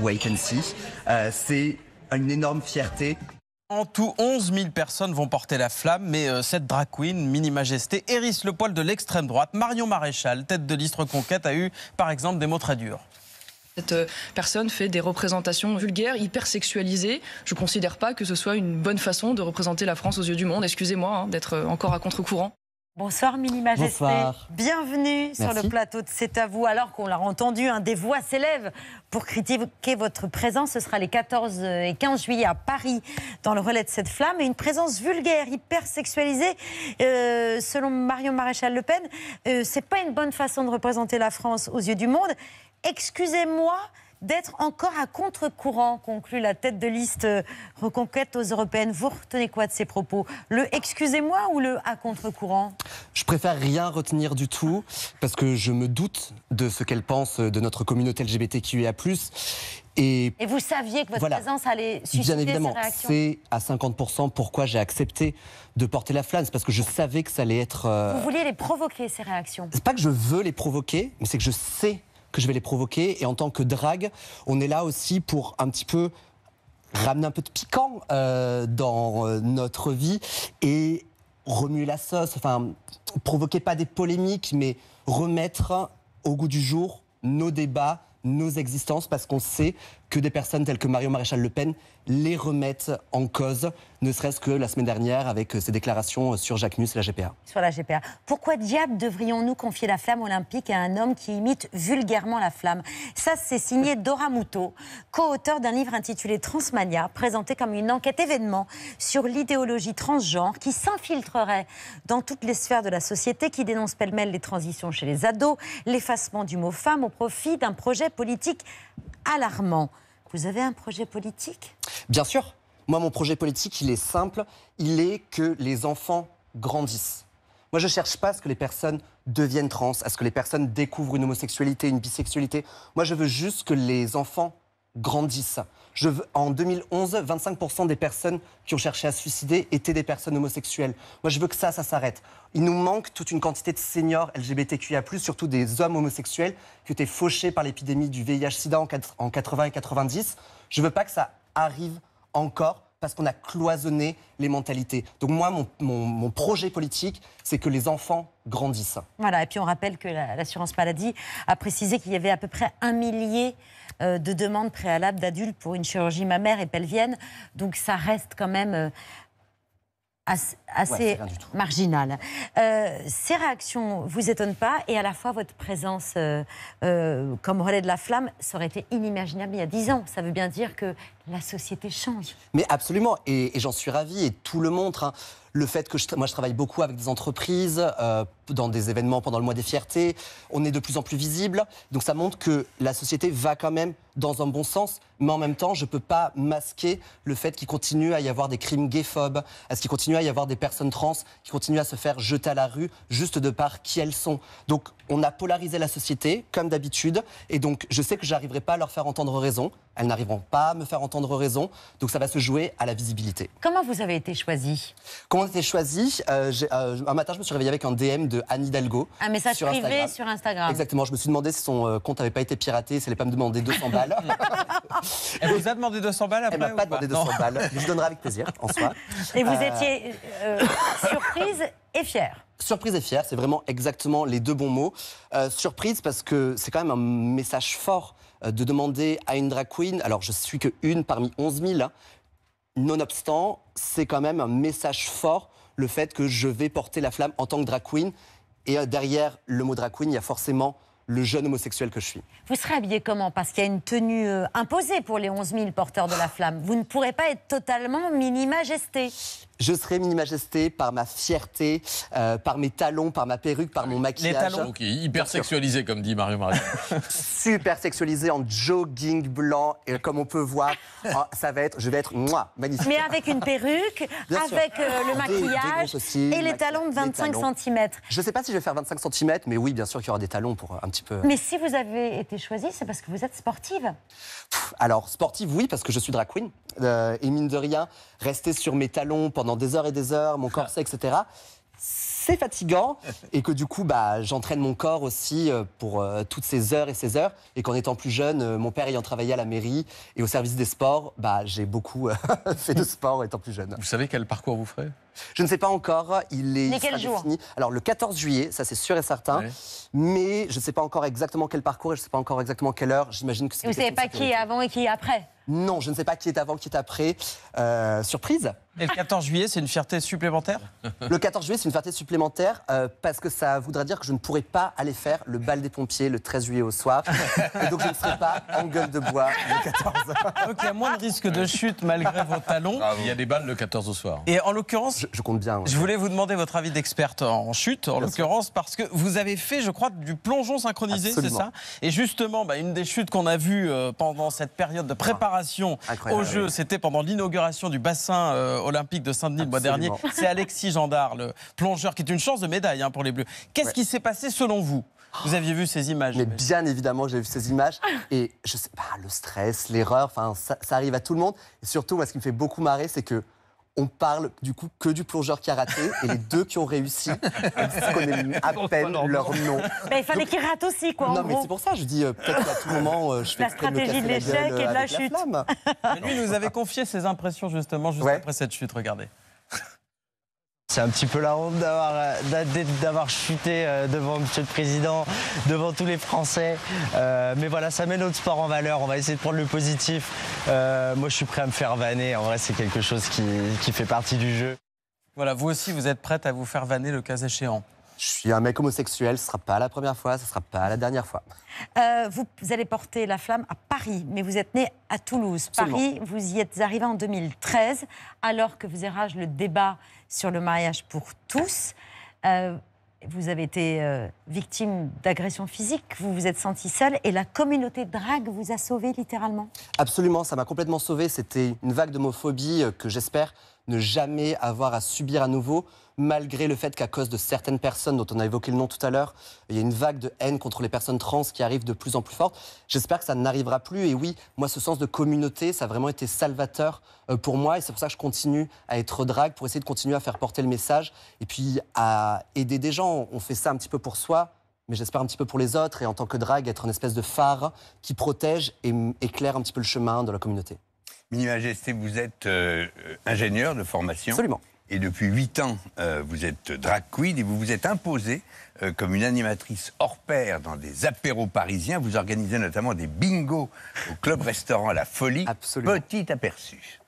wait and see, euh, c'est une énorme fierté. En tout, 11 000 personnes vont porter la flamme, mais euh, cette drag queen, mini-majesté, hérisse le poil de l'extrême droite. Marion Maréchal, tête de liste Reconquête, a eu par exemple des mots très durs. Cette euh, personne fait des représentations vulgaires, hypersexualisées. Je ne considère pas que ce soit une bonne façon de représenter la France aux yeux du monde. Excusez-moi hein, d'être euh, encore à contre-courant. Bonsoir Mini Majesté. Bonsoir. Bienvenue sur le plateau de C'est à vous. Alors qu'on l'a entendu, un hein, des voix s'élève pour critiquer votre présence. Ce sera les 14 et 15 juillet à Paris dans le relais de cette flamme. Et une présence vulgaire, hypersexualisée, euh, selon Marion Maréchal Le Pen, euh, c'est pas une bonne façon de représenter la France aux yeux du monde. Excusez-moi, d'être encore à contre-courant, conclut la tête de liste euh, Reconquête aux Européennes. Vous retenez quoi de ces propos Le excusez-moi ou le à contre-courant Je préfère rien retenir du tout parce que je me doute de ce qu'elle pense de notre communauté LGBTQIA+. Et, et, vous saviez que votre présence allait susciter Bien évidemment, c'est à 50% pourquoi j'ai accepté de porter la flamme, parce que je savais que ça allait être... Euh, vous vouliez les provoquer, ces réactions C'est pas que je veux les provoquer, mais c'est que je sais je vais les provoquer. Et en tant que drague, on est là aussi pour un petit peu ramener un peu de piquant euh, dans euh, notre vie et remuer la sauce, enfin, provoquer pas des polémiques, mais remettre au goût du jour nos débats, nos existences, parce qu'on sait que des personnes telles que Marion Maréchal Le Pen les remettent en cause, ne serait-ce que la semaine dernière avec euh, ses déclarations euh, sur Jacques Nus et la GPA. Sur la GPA. Pourquoi diable devrions-nous confier la flamme olympique à un homme qui imite vulgairement la flamme Ça, c'est signé Dora Mouto co-auteur d'un livre intitulé Transmania, présenté comme une enquête événement sur l'idéologie transgenre qui s'infiltrerait dans toutes les sphères de la société, qui dénonce pêle-mêle les transitions chez les ados, l'effacement du mot femme au profit d'un projet politique alarmant. Vous avez un projet politique Bien sûr. Moi, mon projet politique, il est simple. Il est que les enfants grandissent. Moi, je ne cherche pas à ce que les personnes deviennent trans, à ce que les personnes découvrent une homosexualité, une bisexualité. Moi, je veux juste que les enfants grandissent. Je veux, en 2011, 25% des personnes qui ont cherché à se suicider étaient des personnes homosexuelles. Moi, je veux que ça, ça s'arrête. Il nous manque toute une quantité de seniors LGBTQIA+, surtout des hommes homosexuels qui étaient fauchés par l'épidémie du VIH-Sida en 80 et 90. Je veux pas que ça arrive encore parce qu'on a cloisonné les mentalités. Donc moi, mon, mon projet politique, c'est que les enfants grandissent. Voilà, et puis on rappelle que l'assurance maladie a précisé qu'il y avait à peu près un millier euh, de demande préalable d'adultes pour une chirurgie mammaire et pelvienne. Donc ça reste quand même euh, assez, marginal. Euh, ces réactions vous étonnent pas et à la fois votre présence comme relais de la flamme, ça aurait été inimaginable il y a dix ans. Ça veut bien dire que la société change. Mais absolument, et, j'en suis ravi, et tout le montre. Hein. Le fait que je, moi je travaille beaucoup avec des entreprises, euh, dans des événements pendant le mois des fiertés, on est de plus en plus visible, donc ça montre que la société va quand même dans un bon sens, mais en même temps je ne peux pas masquer le fait qu'il continue à y avoir des crimes gayphobes, à ce qu'il continue à y avoir des personnes trans qui continuent à se faire jeter à la rue juste de par qui elles sont. Donc on a polarisé la société, comme d'habitude, et donc je sais que je n'arriverai pas à leur faire entendre raison. Elles n'arriveront pas à me faire entendre raison, donc ça va se jouer à la visibilité. Comment vous avez été choisi Comment avez été choisi euh, euh, Un matin, je me suis réveillé avec un DM de Anne Hidalgo. Un message sur privé Instagram. sur Instagram. Exactement. Je me suis demandé si son euh, compte n'avait pas été piraté, si elle n'allait pas me demander 200 balles. elle vous a demandé 200 balles après Elle m'a pas demandé 200 balles. Je donnerai avec plaisir, en soi. Et vous étiez surprise et fière Surprise et fière, c'est vraiment exactement les deux bons mots. Euh, surprise parce que c'est quand même un message fort euh, de demander à une drag queen, alors je suis que une parmi 11 000, hein. nonobstant, c'est quand même un message fort, le fait que je vais porter la flamme en tant que drag queen. Et euh, derrière le mot drag queen, il y a forcément le jeune homosexuel que je suis. Vous serez habillé comment Parce qu'il y a une tenue imposée pour les 11 000 porteurs de la flamme. Vous ne pourrez pas être totalement mini-majesté je serai mini majesté par ma fierté, euh, par mes talons, par ma perruque, par mon maquillage. Les talons, hyper sexualisé comme dit Mario Mario. Super sexualisé en jogging blanc et comme on peut voir, oh, ça va être, je vais être moi magnifique. Mais avec une perruque, avec euh, le maquillage et les talons de 25 cm. Je ne sais pas si je vais faire 25 cm, mais oui, bien sûr qu'il y aura des talons pour un petit peu. Mais si vous avez été choisie, c'est parce que vous êtes sportive. alors sportive, oui, parce que je suis drag queen euh, et mine de rien, rester sur mes talons pendant pendant des heures et des heures, mon corset, etc. C'est fatigant et que du coup, bah, j'entraîne mon corps aussi euh, pour euh, toutes ces heures et ces heures. Et qu'en étant plus jeune, euh, mon père ayant travaillé à la mairie et au service des sports, bah, j'ai beaucoup fait de sport étant plus jeune. Vous savez quel parcours vous ferez je ne sais pas encore. Il est. Mais quel jour Alors le 14 juillet, ça c'est sûr et certain. Mais je ne sais pas encore exactement quel parcours et je ne sais pas encore exactement quelle heure. J'imagine que. Vous ne savez pas qui est avant et qui est après. Non, je ne sais pas qui est avant, qui est après. Euh, surprise. Et le 14 juillet, c'est une fierté supplémentaire Le 14 juillet, c'est une fierté supplémentaire euh, parce que ça voudrait dire que je ne pourrai pas aller faire le bal des pompiers le 13 juillet au soir. Et donc, je ne serai pas en gueule de bois le 14. donc, il y a moins de risque de chute malgré vos talons. il y a des balles le 14 au soir. Et en l'occurrence, je, compte bien. Je voulais vous demander votre avis d'experte en chute, en l'occurrence, parce que vous avez fait, je crois, du plongeon synchronisé, c'est ça Et justement, bah, une des chutes qu'on a vues euh, pendant cette période de ah, préparation au jeu, c'était pendant l'inauguration du bassin euh, olympique de Saint-Denis le mois dernier. C'est Alexis Gendard, le plongeur, qui est une chance de médaille hein, pour les Bleus. Qu'est-ce qui s'est passé selon vous vous aviez vu ces images. Mais bien évidemment, j'ai vu ces images. Et je sais pas, le stress, l'erreur, ça, ça, arrive à tout le monde. Et surtout, moi, ce qui me fait beaucoup marrer, c'est que on parle du coup que du plongeur qui a raté et les deux qui ont réussi, on connaît à peine leur nom. Mais ben, il fallait qu'il ratent aussi, quoi. Non, mais c'est pour ça, je dis euh, peut-être à tout moment, euh, je fais la stratégie de l'échec et de la chute. La lui nous avait confié ses impressions justement juste après cette chute. Regardez. C'est un petit peu la honte d'avoir chuté euh, devant Monsieur le Président, devant tous les Français. Euh, mais voilà, ça met notre sport en valeur. On va essayer de prendre le positif. Euh, moi, je suis prêt à me faire vanner. En vrai, c'est quelque chose qui, qui fait partie du jeu. Voilà, vous aussi, vous êtes prête à vous faire vanner le cas échéant. Je suis un mec homosexuel, ce ne sera pas la première fois, ce ne sera pas la dernière fois. vous, allez porter la flamme à Paris, mais vous êtes né à Toulouse. Paris, vous y êtes arrivé en 2013, alors que vous érage le débat sur le mariage pour tous. Euh, vous avez été euh, victime d'agressions physiques, vous vous êtes sentie seule et la communauté drague vous a sauvé littéralement Absolument, ça m'a complètement sauvé. C'était une vague d'homophobie euh, que j'espère ne jamais avoir à subir à nouveau malgré le fait qu'à cause de certaines personnes dont on a évoqué le nom tout à l'heure, il y a une vague de haine contre les personnes trans qui arrive de plus en plus forte. J'espère que ça n'arrivera plus. Et oui, moi, ce sens de communauté, ça a vraiment été salvateur euh, pour moi. Et c'est pour ça que je continue à être drague, pour essayer de continuer à faire porter le message et puis à aider des gens. On fait ça un petit peu pour soi, mais j'espère un petit peu pour les autres et en tant que drague, être une espèce de phare qui protège et éclaire un petit peu le chemin de la communauté. mini Majesté, vous êtes euh, ingénieur de formation. Absolument. Et depuis 8 ans, euh, vous êtes drag queen et vous vous êtes imposée euh, comme une animatrice hors pair dans des apéros parisiens. Vous organisez notamment des bingos au club-restaurant La Folie. Absolument. Petit aperçu.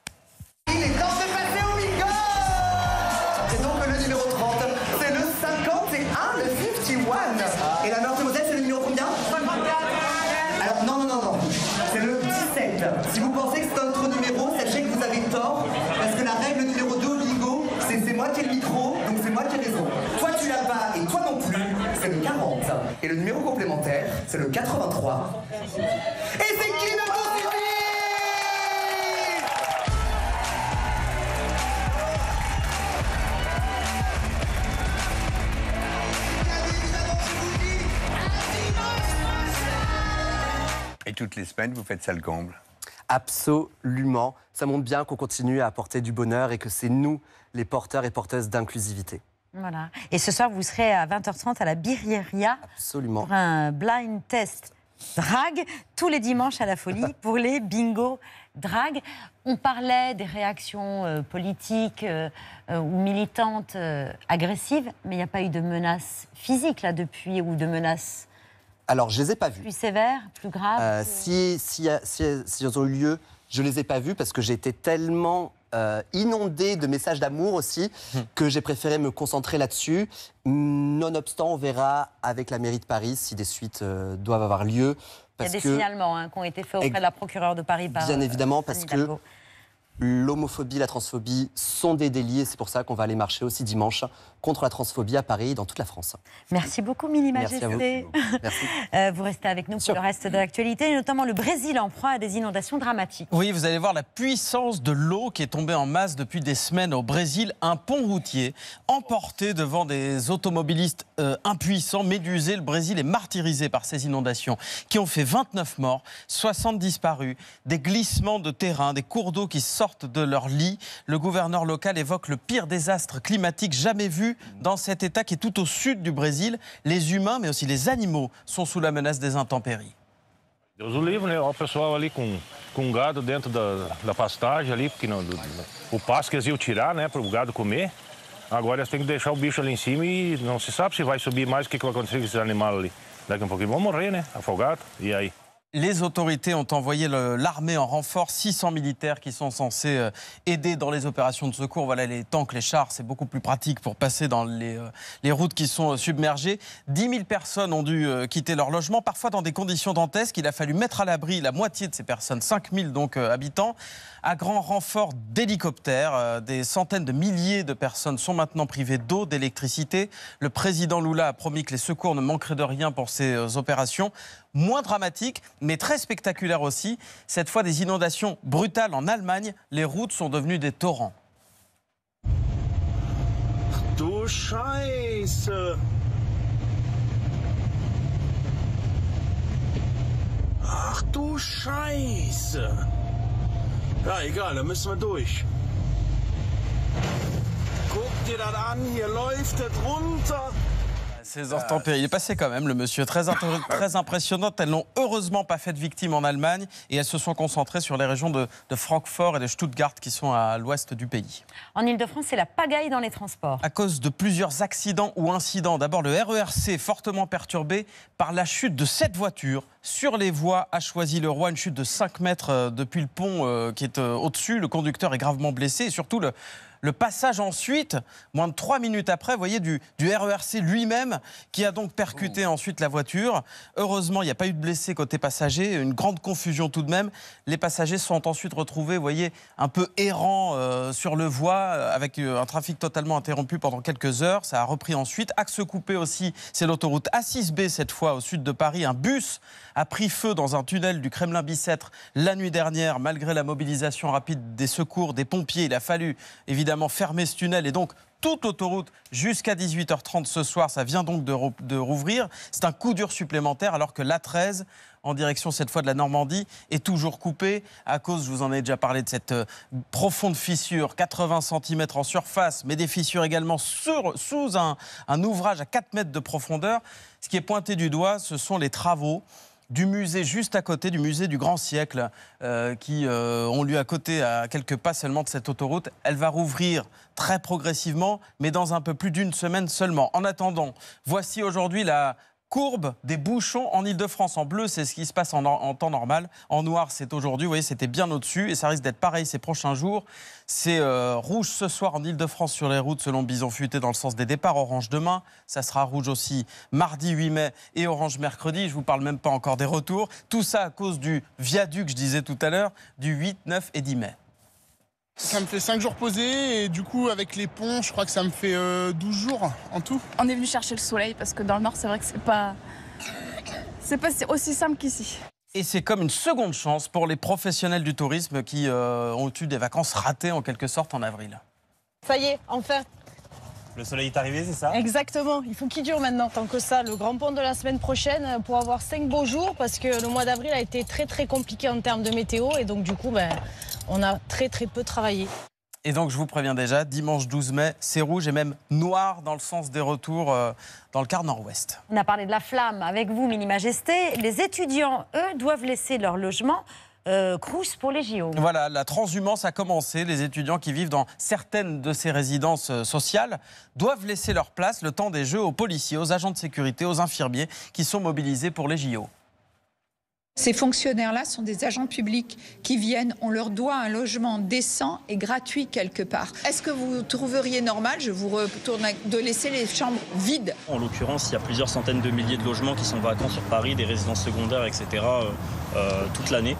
Et le numéro complémentaire, c'est le 83. Et c'est qui Et toutes les semaines, vous faites ça le comble Absolument. Ça montre bien qu'on continue à apporter du bonheur et que c'est nous les porteurs et porteuses d'inclusivité. Voilà. Et ce soir, vous serez à 20h30 à la Birieria Absolument. pour un blind test drag, tous les dimanches à la folie pour les bingo drag. On parlait des réactions euh, politiques euh, euh, ou militantes agressives, mais il n'y a pas eu de menaces physiques là depuis ou de menaces. Alors, je les ai pas vues. Plus sévères, plus graves. si, elles ont eu lieu, je les ai pas vues parce que j'étais tellement euh, inondé de messages d'amour aussi, hmm. que j'ai préféré me concentrer là-dessus. Nonobstant, on verra avec la mairie de Paris si des suites euh, doivent avoir lieu. Il y a des signalements hein, qui ont été faits auprès de la procureure de Paris. Par, Bien évidemment, euh, parce que l'homophobie, la transphobie sont des délits et c'est pour ça qu'on va aller marcher aussi dimanche contre la transphobie à Paris et dans toute la France. Merci beaucoup, Mini Majesté. Merci, vous. Euh, vous. restez avec nous pour le reste de l'actualité, notamment le Brésil en proie à des inondations dramatiques. Oui, vous allez voir la puissance de l'eau qui est tombée en masse depuis des semaines au Brésil. Un pont routier emporté devant des automobilistes euh, impuissants, médusés. Le Brésil est martyrisé par ces inondations qui ont fait 29 morts, 60 disparus, des glissements de terrain, des cours d'eau qui sortent de leur lit. Le gouverneur local évoque le pire désastre climatique jamais vu dans cet État qui est tout au sud du Brésil. Les humains, mais aussi les animaux, sont sous la menace des intempéries. Deus o livre, né? Olha o pessoal ali com, com gado dentro da, da pastagem ali, porque não, o pasto que eles iam tirar, né, para o gado comer. Agora eles têm que deixar o bicho ali em cima e não se sabe se vai subir mais, o que, que vai acontecer com esses animais ali. Daqui a um pouquinho vão morrer, né, afogado. E aí? Les autorités ont envoyé l'armée en renfort, 600 militaires qui sont censés euh, aider dans les opérations de secours. Voilà les tanks, les chars, c'est beaucoup plus pratique pour passer dans les, euh, routes qui sont euh, submergées. 10 000 personnes ont dû quitter leur logement, parfois dans des conditions dantesques. Il a fallu mettre à l'abri la moitié de ces personnes, 5 000 donc habitants, à grand renfort d'hélicoptères. Des centaines de milliers de personnes sont maintenant privées d'eau, d'électricité. Le président Lula a promis que les secours ne manqueraient de rien pour ces opérations moins dramatique, mais très spectaculaire aussi. Cette fois, des inondations brutales en Allemagne. Les routes sont devenues des torrents. Du Scheiße Ach du Scheiße Ja, egal, da müssen wir durch. Guck dir das an, hier läuft es runter. Ces intempéries. Il est passé quand même, le monsieur. Très, très impressionnante. Elles n'ont heureusement pas fait de victimes en Allemagne et elles se sont concentrées sur les régions de, Francfort et de Stuttgart qui sont à l'ouest du pays. En Ile-de-France, c'est la pagaille dans les transports. À cause de plusieurs accidents ou incidents. D'abord, le RERC fortement perturbé par la chute de cette voiture sur les voies a choisi le roi Une chute de 5 mètres euh, depuis le pont euh, qui est euh, au-dessus. Le conducteur est gravement blessé et surtout le le passage ensuite, moins de trois minutes après, vous voyez, du, du RERC lui-même qui a donc percuté ensuite la voiture. Heureusement, il n'y a pas eu de blessés côté passagers, une grande confusion tout de même. Les passagers sont ensuite retrouvés, vous voyez, un peu errants euh, sur le voie, euh, avec euh, un trafic totalement interrompu pendant quelques heures. Ça a repris ensuite. Axe coupé aussi, c'est l'autoroute A6B cette fois au sud de Paris. Un bus a pris feu dans un tunnel du Kremlin-Bicêtre la nuit dernière, malgré la mobilisation rapide des secours, des pompiers. Il a fallu évidemment évidemment fermer ce tunnel et donc toute autoroute jusqu'à 18h30 ce soir. Ça vient donc de, rouvrir. C'est un coup dur supplémentaire alors que l'A13 en direction cette fois de la Normandie est toujours coupée à cause, je vous en ai déjà parlé, de cette euh, profonde fissure, 80 cm en surface, mais des fissures également sous un ouvrage à 4 mètres de profondeur. Ce qui est pointé du doigt, ce sont les travaux du musée juste à côté, du musée du Grand Siècle, euh, qui, euh, ont lieu à côté, à quelques pas seulement de cette autoroute. Elle va rouvrir très progressivement, mais dans un peu plus d'une semaine seulement. En attendant, voici aujourd'hui la courbe des bouchons en Ile-de-France. En bleu, c'est ce qui se passe en, temps normal. En noir, c'est aujourd'hui. Vous voyez, c'était bien au-dessus et ça risque d'être pareil ces prochains jours. C'est euh, rouge ce soir en Ile-de-France sur les routes selon Bison Futé dans le sens des départs. Orange demain. Ça sera rouge aussi mardi 8 mai et orange mercredi. Je vous parle même pas encore des retours. Tout ça à cause du viaduc, je disais tout à l'heure, du 8, 9 et 10 mai. Ça me fait 5 jours posés et du coup avec les ponts, je crois que ça me fait 12 euh, jours en tout. On est venu chercher le soleil parce que dans le nord, c'est vrai que c'est pas c'est pas aussi simple qu'ici. Et c'est comme une seconde chance pour les professionnels du tourisme qui euh, ont eu des vacances ratées en quelque sorte en avril. Ça y est, enfin. Le soleil est arrivé, c'est ça Exactement. Il faut qu'il dure maintenant, tant que ça. Le grand pont de la semaine prochaine euh, pour avoir 5 beaux jours, parce que le mois d'avril a été très très compliqué en termes de météo, et donc du coup, ben, on a très très peu travaillé. Et donc, je vous préviens déjà, dimanche 12 mai, c'est rouge et même noir dans le sens des retours euh, dans le quart nord-ouest. On a parlé de la flamme avec vous, Mini Majesté. Les étudiants, eux, doivent laisser leur logement euh, pour les JO. Voilà, la transhumance a commencé. Les étudiants qui vivent dans certaines de ces résidences euh, sociales doivent laisser leur place le temps des Jeux aux policiers, aux agents de sécurité, aux infirmiers qui sont mobilisés pour les JO. Ces fonctionnaires-là sont des agents publics qui viennent, on leur doit un logement décent et gratuit quelque part. Est-ce que vous trouveriez normal, je vous retourne, de laisser les chambres vides En l'occurrence, il y a plusieurs centaines de milliers de logements qui sont vacants sur Paris, des résidences secondaires, etc., euh, euh, toute l'année.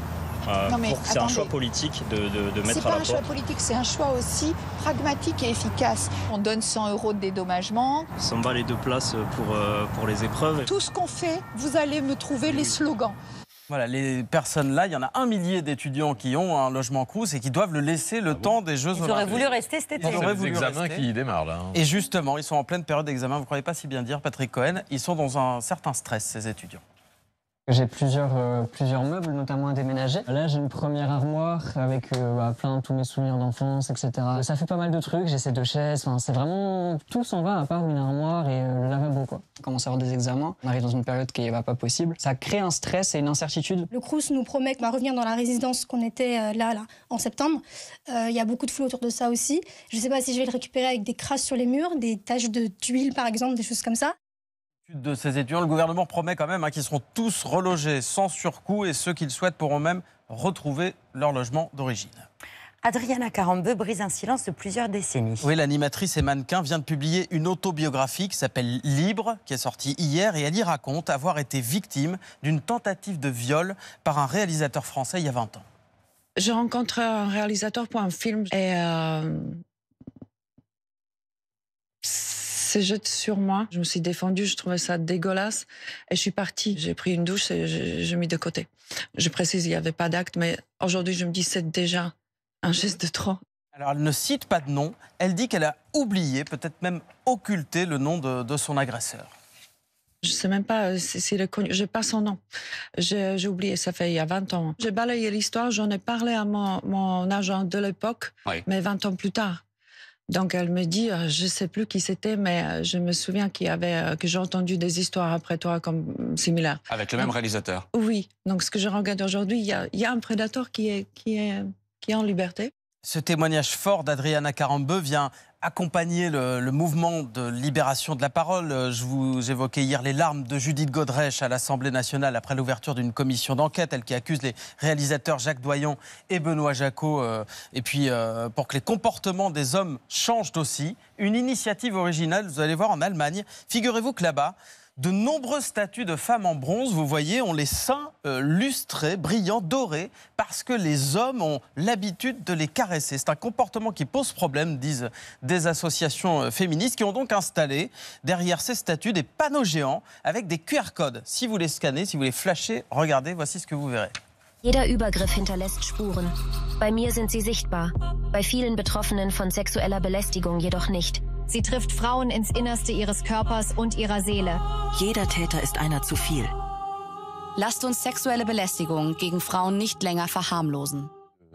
Euh, c'est un choix politique de, mettre à la porte. C'est pas un choix politique, c'est un choix aussi pragmatique et efficace. On donne 100 euros de dédommagement. On s'en les deux places pour, pour les épreuves. Tout ce qu'on fait, vous allez me trouver les slogans. Voilà, les personnes-là, il y en a un millier d'étudiants qui ont un logement Crous et qui doivent le laisser le ah temps des Jeux Olympiques. Ils auraient voulu rester cet été. Ils auraient examens qui démarrent là. Hein. Et justement, ils sont en pleine période d'examen, vous ne croyez pas si bien dire, Patrick Cohen, ils sont dans un certain stress, ces étudiants. J'ai plusieurs, euh, plusieurs meubles, notamment à déménager. Là, j'ai une première armoire avec euh, bah, plein de tous mes souvenirs d'enfance, etc. Ça fait pas mal de trucs. J'ai ces deux chaises. c'est vraiment tout s'en va à part une armoire et euh, le lavabo, quoi. On commence à avoir des examens. On arrive dans une période qui n'est pas possible. Ça crée un stress et une incertitude. Le Crous nous promet qu'on va revenir dans la résidence qu'on était euh, là, là, en septembre. Il y a beaucoup de flou autour de ça aussi. Je sais pas si je vais le récupérer avec des crasses sur les murs, des taches de tuiles, par exemple, des choses comme ça de ces étudiants. Le gouvernement promet quand même hein, qu'ils seront tous relogés sans surcoût et ceux qu'ils souhaitent pourront même retrouver leur logement d'origine. Adriana Carambeu brise un silence de plusieurs décennies. Oui, l'animatrice et mannequin vient de publier une autobiographie qui s'appelle Libre, qui est sortie hier, et elle y raconte avoir été victime d'une tentative de viol par un réalisateur français il y a 20 ans. Je rencontre un réalisateur pour un film et euh, se jette sur moi. Je me suis défendue, je trouvais ça dégueulasse et je suis partie. J'ai pris une douche et je, suis mis de côté. Je précise, il n'y avait pas d'acte, mais aujourd'hui, je me dis, c'est déjà un geste de trop. Alors, elle ne cite pas de nom. Elle dit qu'elle a oublié, peut-être même occulté, le nom de, son agresseur. Je sais même pas euh, si c'est le je J'ai pas son nom. J'ai oublié, ça fait il y a 20 ans. J'ai balayé l'histoire, j'en ai parlé à mon, mon agent de l'époque, mais 20 ans plus tard. Donc elle me dit, euh, je sais plus qui c'était, mais euh, je me souviens qu'il y avait euh, que j'ai entendu des histoires après toi comme similaires. Avec le même réalisateur. Oui. Donc ce que je regarde aujourd'hui, il y, a, un prédateur qui est qui est qui est en liberté. Ce témoignage fort d'Adriana Carambeu vient accompagner le, mouvement de libération de la parole. Euh, je vous évoquais hier les larmes de Judith Godrèche à l'Assemblée nationale après l'ouverture d'une commission d'enquête, elle qui accuse les réalisateurs Jacques Doyon et Benoît Jacot, euh, et puis euh, pour que les comportements des hommes changent aussi. Une initiative originale, vous allez voir, en Allemagne. Figurez-vous que là-bas, de nombreuses statues de femmes en bronze. Vous voyez, ont les seins euh, lustrés, brillants, dorés, parce que les hommes ont l'habitude de les caresser. C'est un comportement qui pose problème, disent des associations euh, féministes, qui ont donc installé derrière ces statues des panneaux géants avec des QR codes. Si vous les scannez, si vous les flashez, regardez, voici ce que vous verrez. Jeder Übergriff hinterlässt Spuren. Bei mir sind sie sichtbar, bei vielen Betroffenen von Sie trifft Frauen ins Innerste ihres Körpers und ihrer Seele. Jeder Täter ist einer zu viel. Lasst uns sexuelle Belästigung gegen Frauen nicht länger verharmlosen.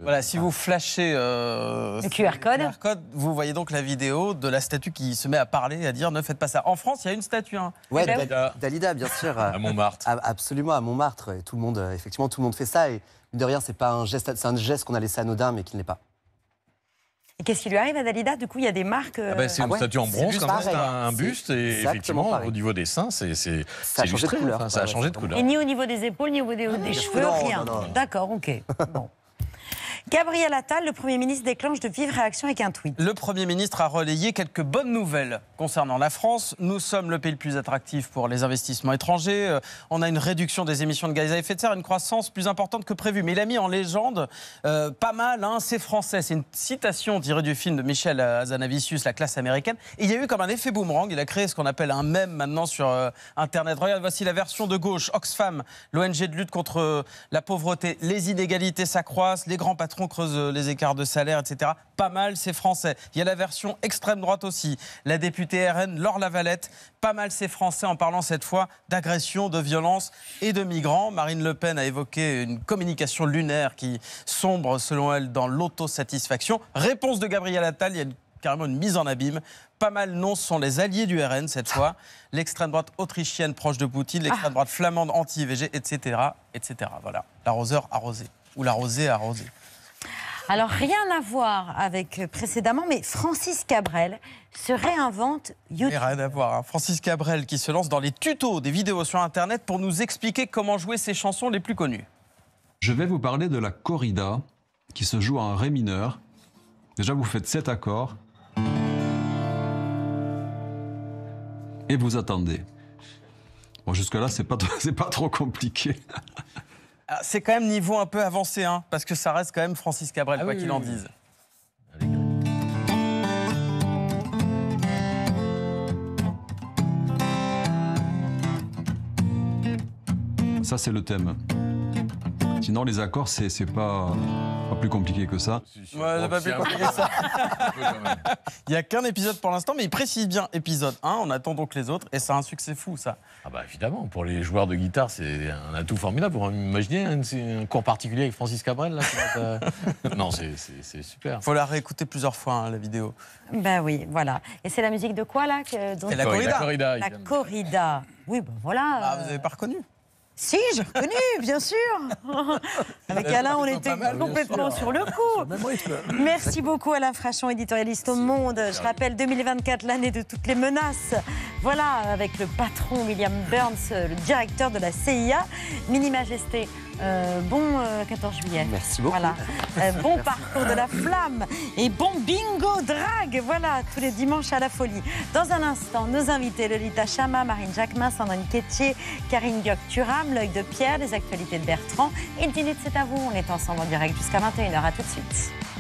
Voilà, si vous flashez euh, le QR code. vous voyez donc la vidéo de la statue qui se met à parler, à dire ne faites pas ça. En France, il y a une statue. Hein. Eh ben Dalida. Dalida. bien sûr. à Montmartre. Absolument, à Montmartre. Et tout le monde, euh, effectivement, tout le monde fait ça. Et de c'est pas un geste, c'est un geste qu'on a laissé anodin, mais qui ne l'est pas. Et qu'est-ce qui lui arrive à Dalida Du coup, il y a des marques. Ah euh, ben, c'est ah une statue en bronze, c'est un, buste. Et effectivement, au niveau des seins, c'est ça a changé de couleur. ça a changé de couleur. Et ni au niveau des épaules, ni au niveau des, cheveux, rien. D'accord, ok. Bon. Gabriel Attal, le Premier ministre, déclenche de vives réactions avec un tweet. Le Premier ministre a relayé quelques bonnes nouvelles concernant la France. Nous sommes le pays le plus attractif pour les investissements étrangers. Euh, on a une réduction des émissions de gaz à effet de serre, une croissance plus importante que prévue. Mais il a mis en légende euh, pas mal, hein, c'est français. C'est une citation tirée du film de Michel Azanavicius, La classe américaine. Et il y a eu comme un effet boomerang. Il a créé ce qu'on appelle un mème maintenant sur euh, Internet. Regarde, voici la version de gauche. Oxfam, l'ONG de lutte contre la pauvreté. Les inégalités s'accroissent, les grands patrons on creuse les écarts de salaire, etc. Pas mal, c'est français. Il y a la version extrême droite aussi. La députée RN, Laure Lavalette, pas mal, c'est français en parlant cette fois d'agression, de violence et de migrants. Marine Le Pen a évoqué une communication lunaire qui sombre, selon elle, dans l'autosatisfaction. Réponse de Gabriel Attal, il y a carrément une mise en abîme. Pas mal non sont les alliés du RN cette fois, l'extrême droite autrichienne proche de Poutine, l'extrême ah. droite flamande anti-IVG, etc., etc. Voilà, l'arroseur arrosé ou l'arrosé arrosé. Alors, rien à voir avec euh, précédemment, mais Francis Cabrel se réinvente YouTube. Rien à voir. Hein. Francis Cabrel qui se lance dans les tutos des vidéos sur Internet pour nous expliquer comment jouer ses chansons les plus connues. Je vais vous parler de la corrida qui se joue en ré mineur. Déjà, vous faites cet accord. Et vous attendez. Bon, jusque-là, c'est pas, pas trop compliqué. Ah, c'est quand même niveau un peu avancé, hein, parce que ça reste quand même Francis Cabrel, ah quoi qu'il en dise. Ça, c'est le thème. Sinon, les accords, c'est pas, pas plus compliqué que ça. pas plus compliqué que ça. il y a qu'un épisode pour l'instant, mais il précise bien épisode 1. On attend donc les autres et c'est un succès fou, ça. Ah bah évidemment, pour les joueurs de guitare, c'est un atout formidable. Vous imaginer un, un cours particulier avec Francis Cabrel là, euh, Non, c'est super. Faut la réécouter plusieurs fois, hein, la vidéo. Ben oui, voilà. Et c'est la musique de quoi, là que, la, corrida. La corrida. Oui, ben voilà. Ah, vous n'avez pas reconnu si, j'ai reconnu, bien sûr. Avec Alain, on était complètement sur le coup. Merci beaucoup Alain Frachon, éditorialiste au Monde. Je rappelle 2024, l'année de toutes les menaces. Voilà, avec le patron William Burns, le directeur de la CIA. Mini Majesté, euh, bon euh, 14 juillet. Merci beaucoup. Voilà. Euh, bon parcours de la flamme et bon bingo drague. Voilà, tous les dimanches à la folie. Dans un instant, nos invités Lolita Chama, Marine Jacquemin, Sandrine Quétier, Karine Gioc-Turam, l'œil de Pierre, les actualités de Bertrand et le dîner C'est à vous. On est ensemble en direct jusqu'à 21h. À tout de suite.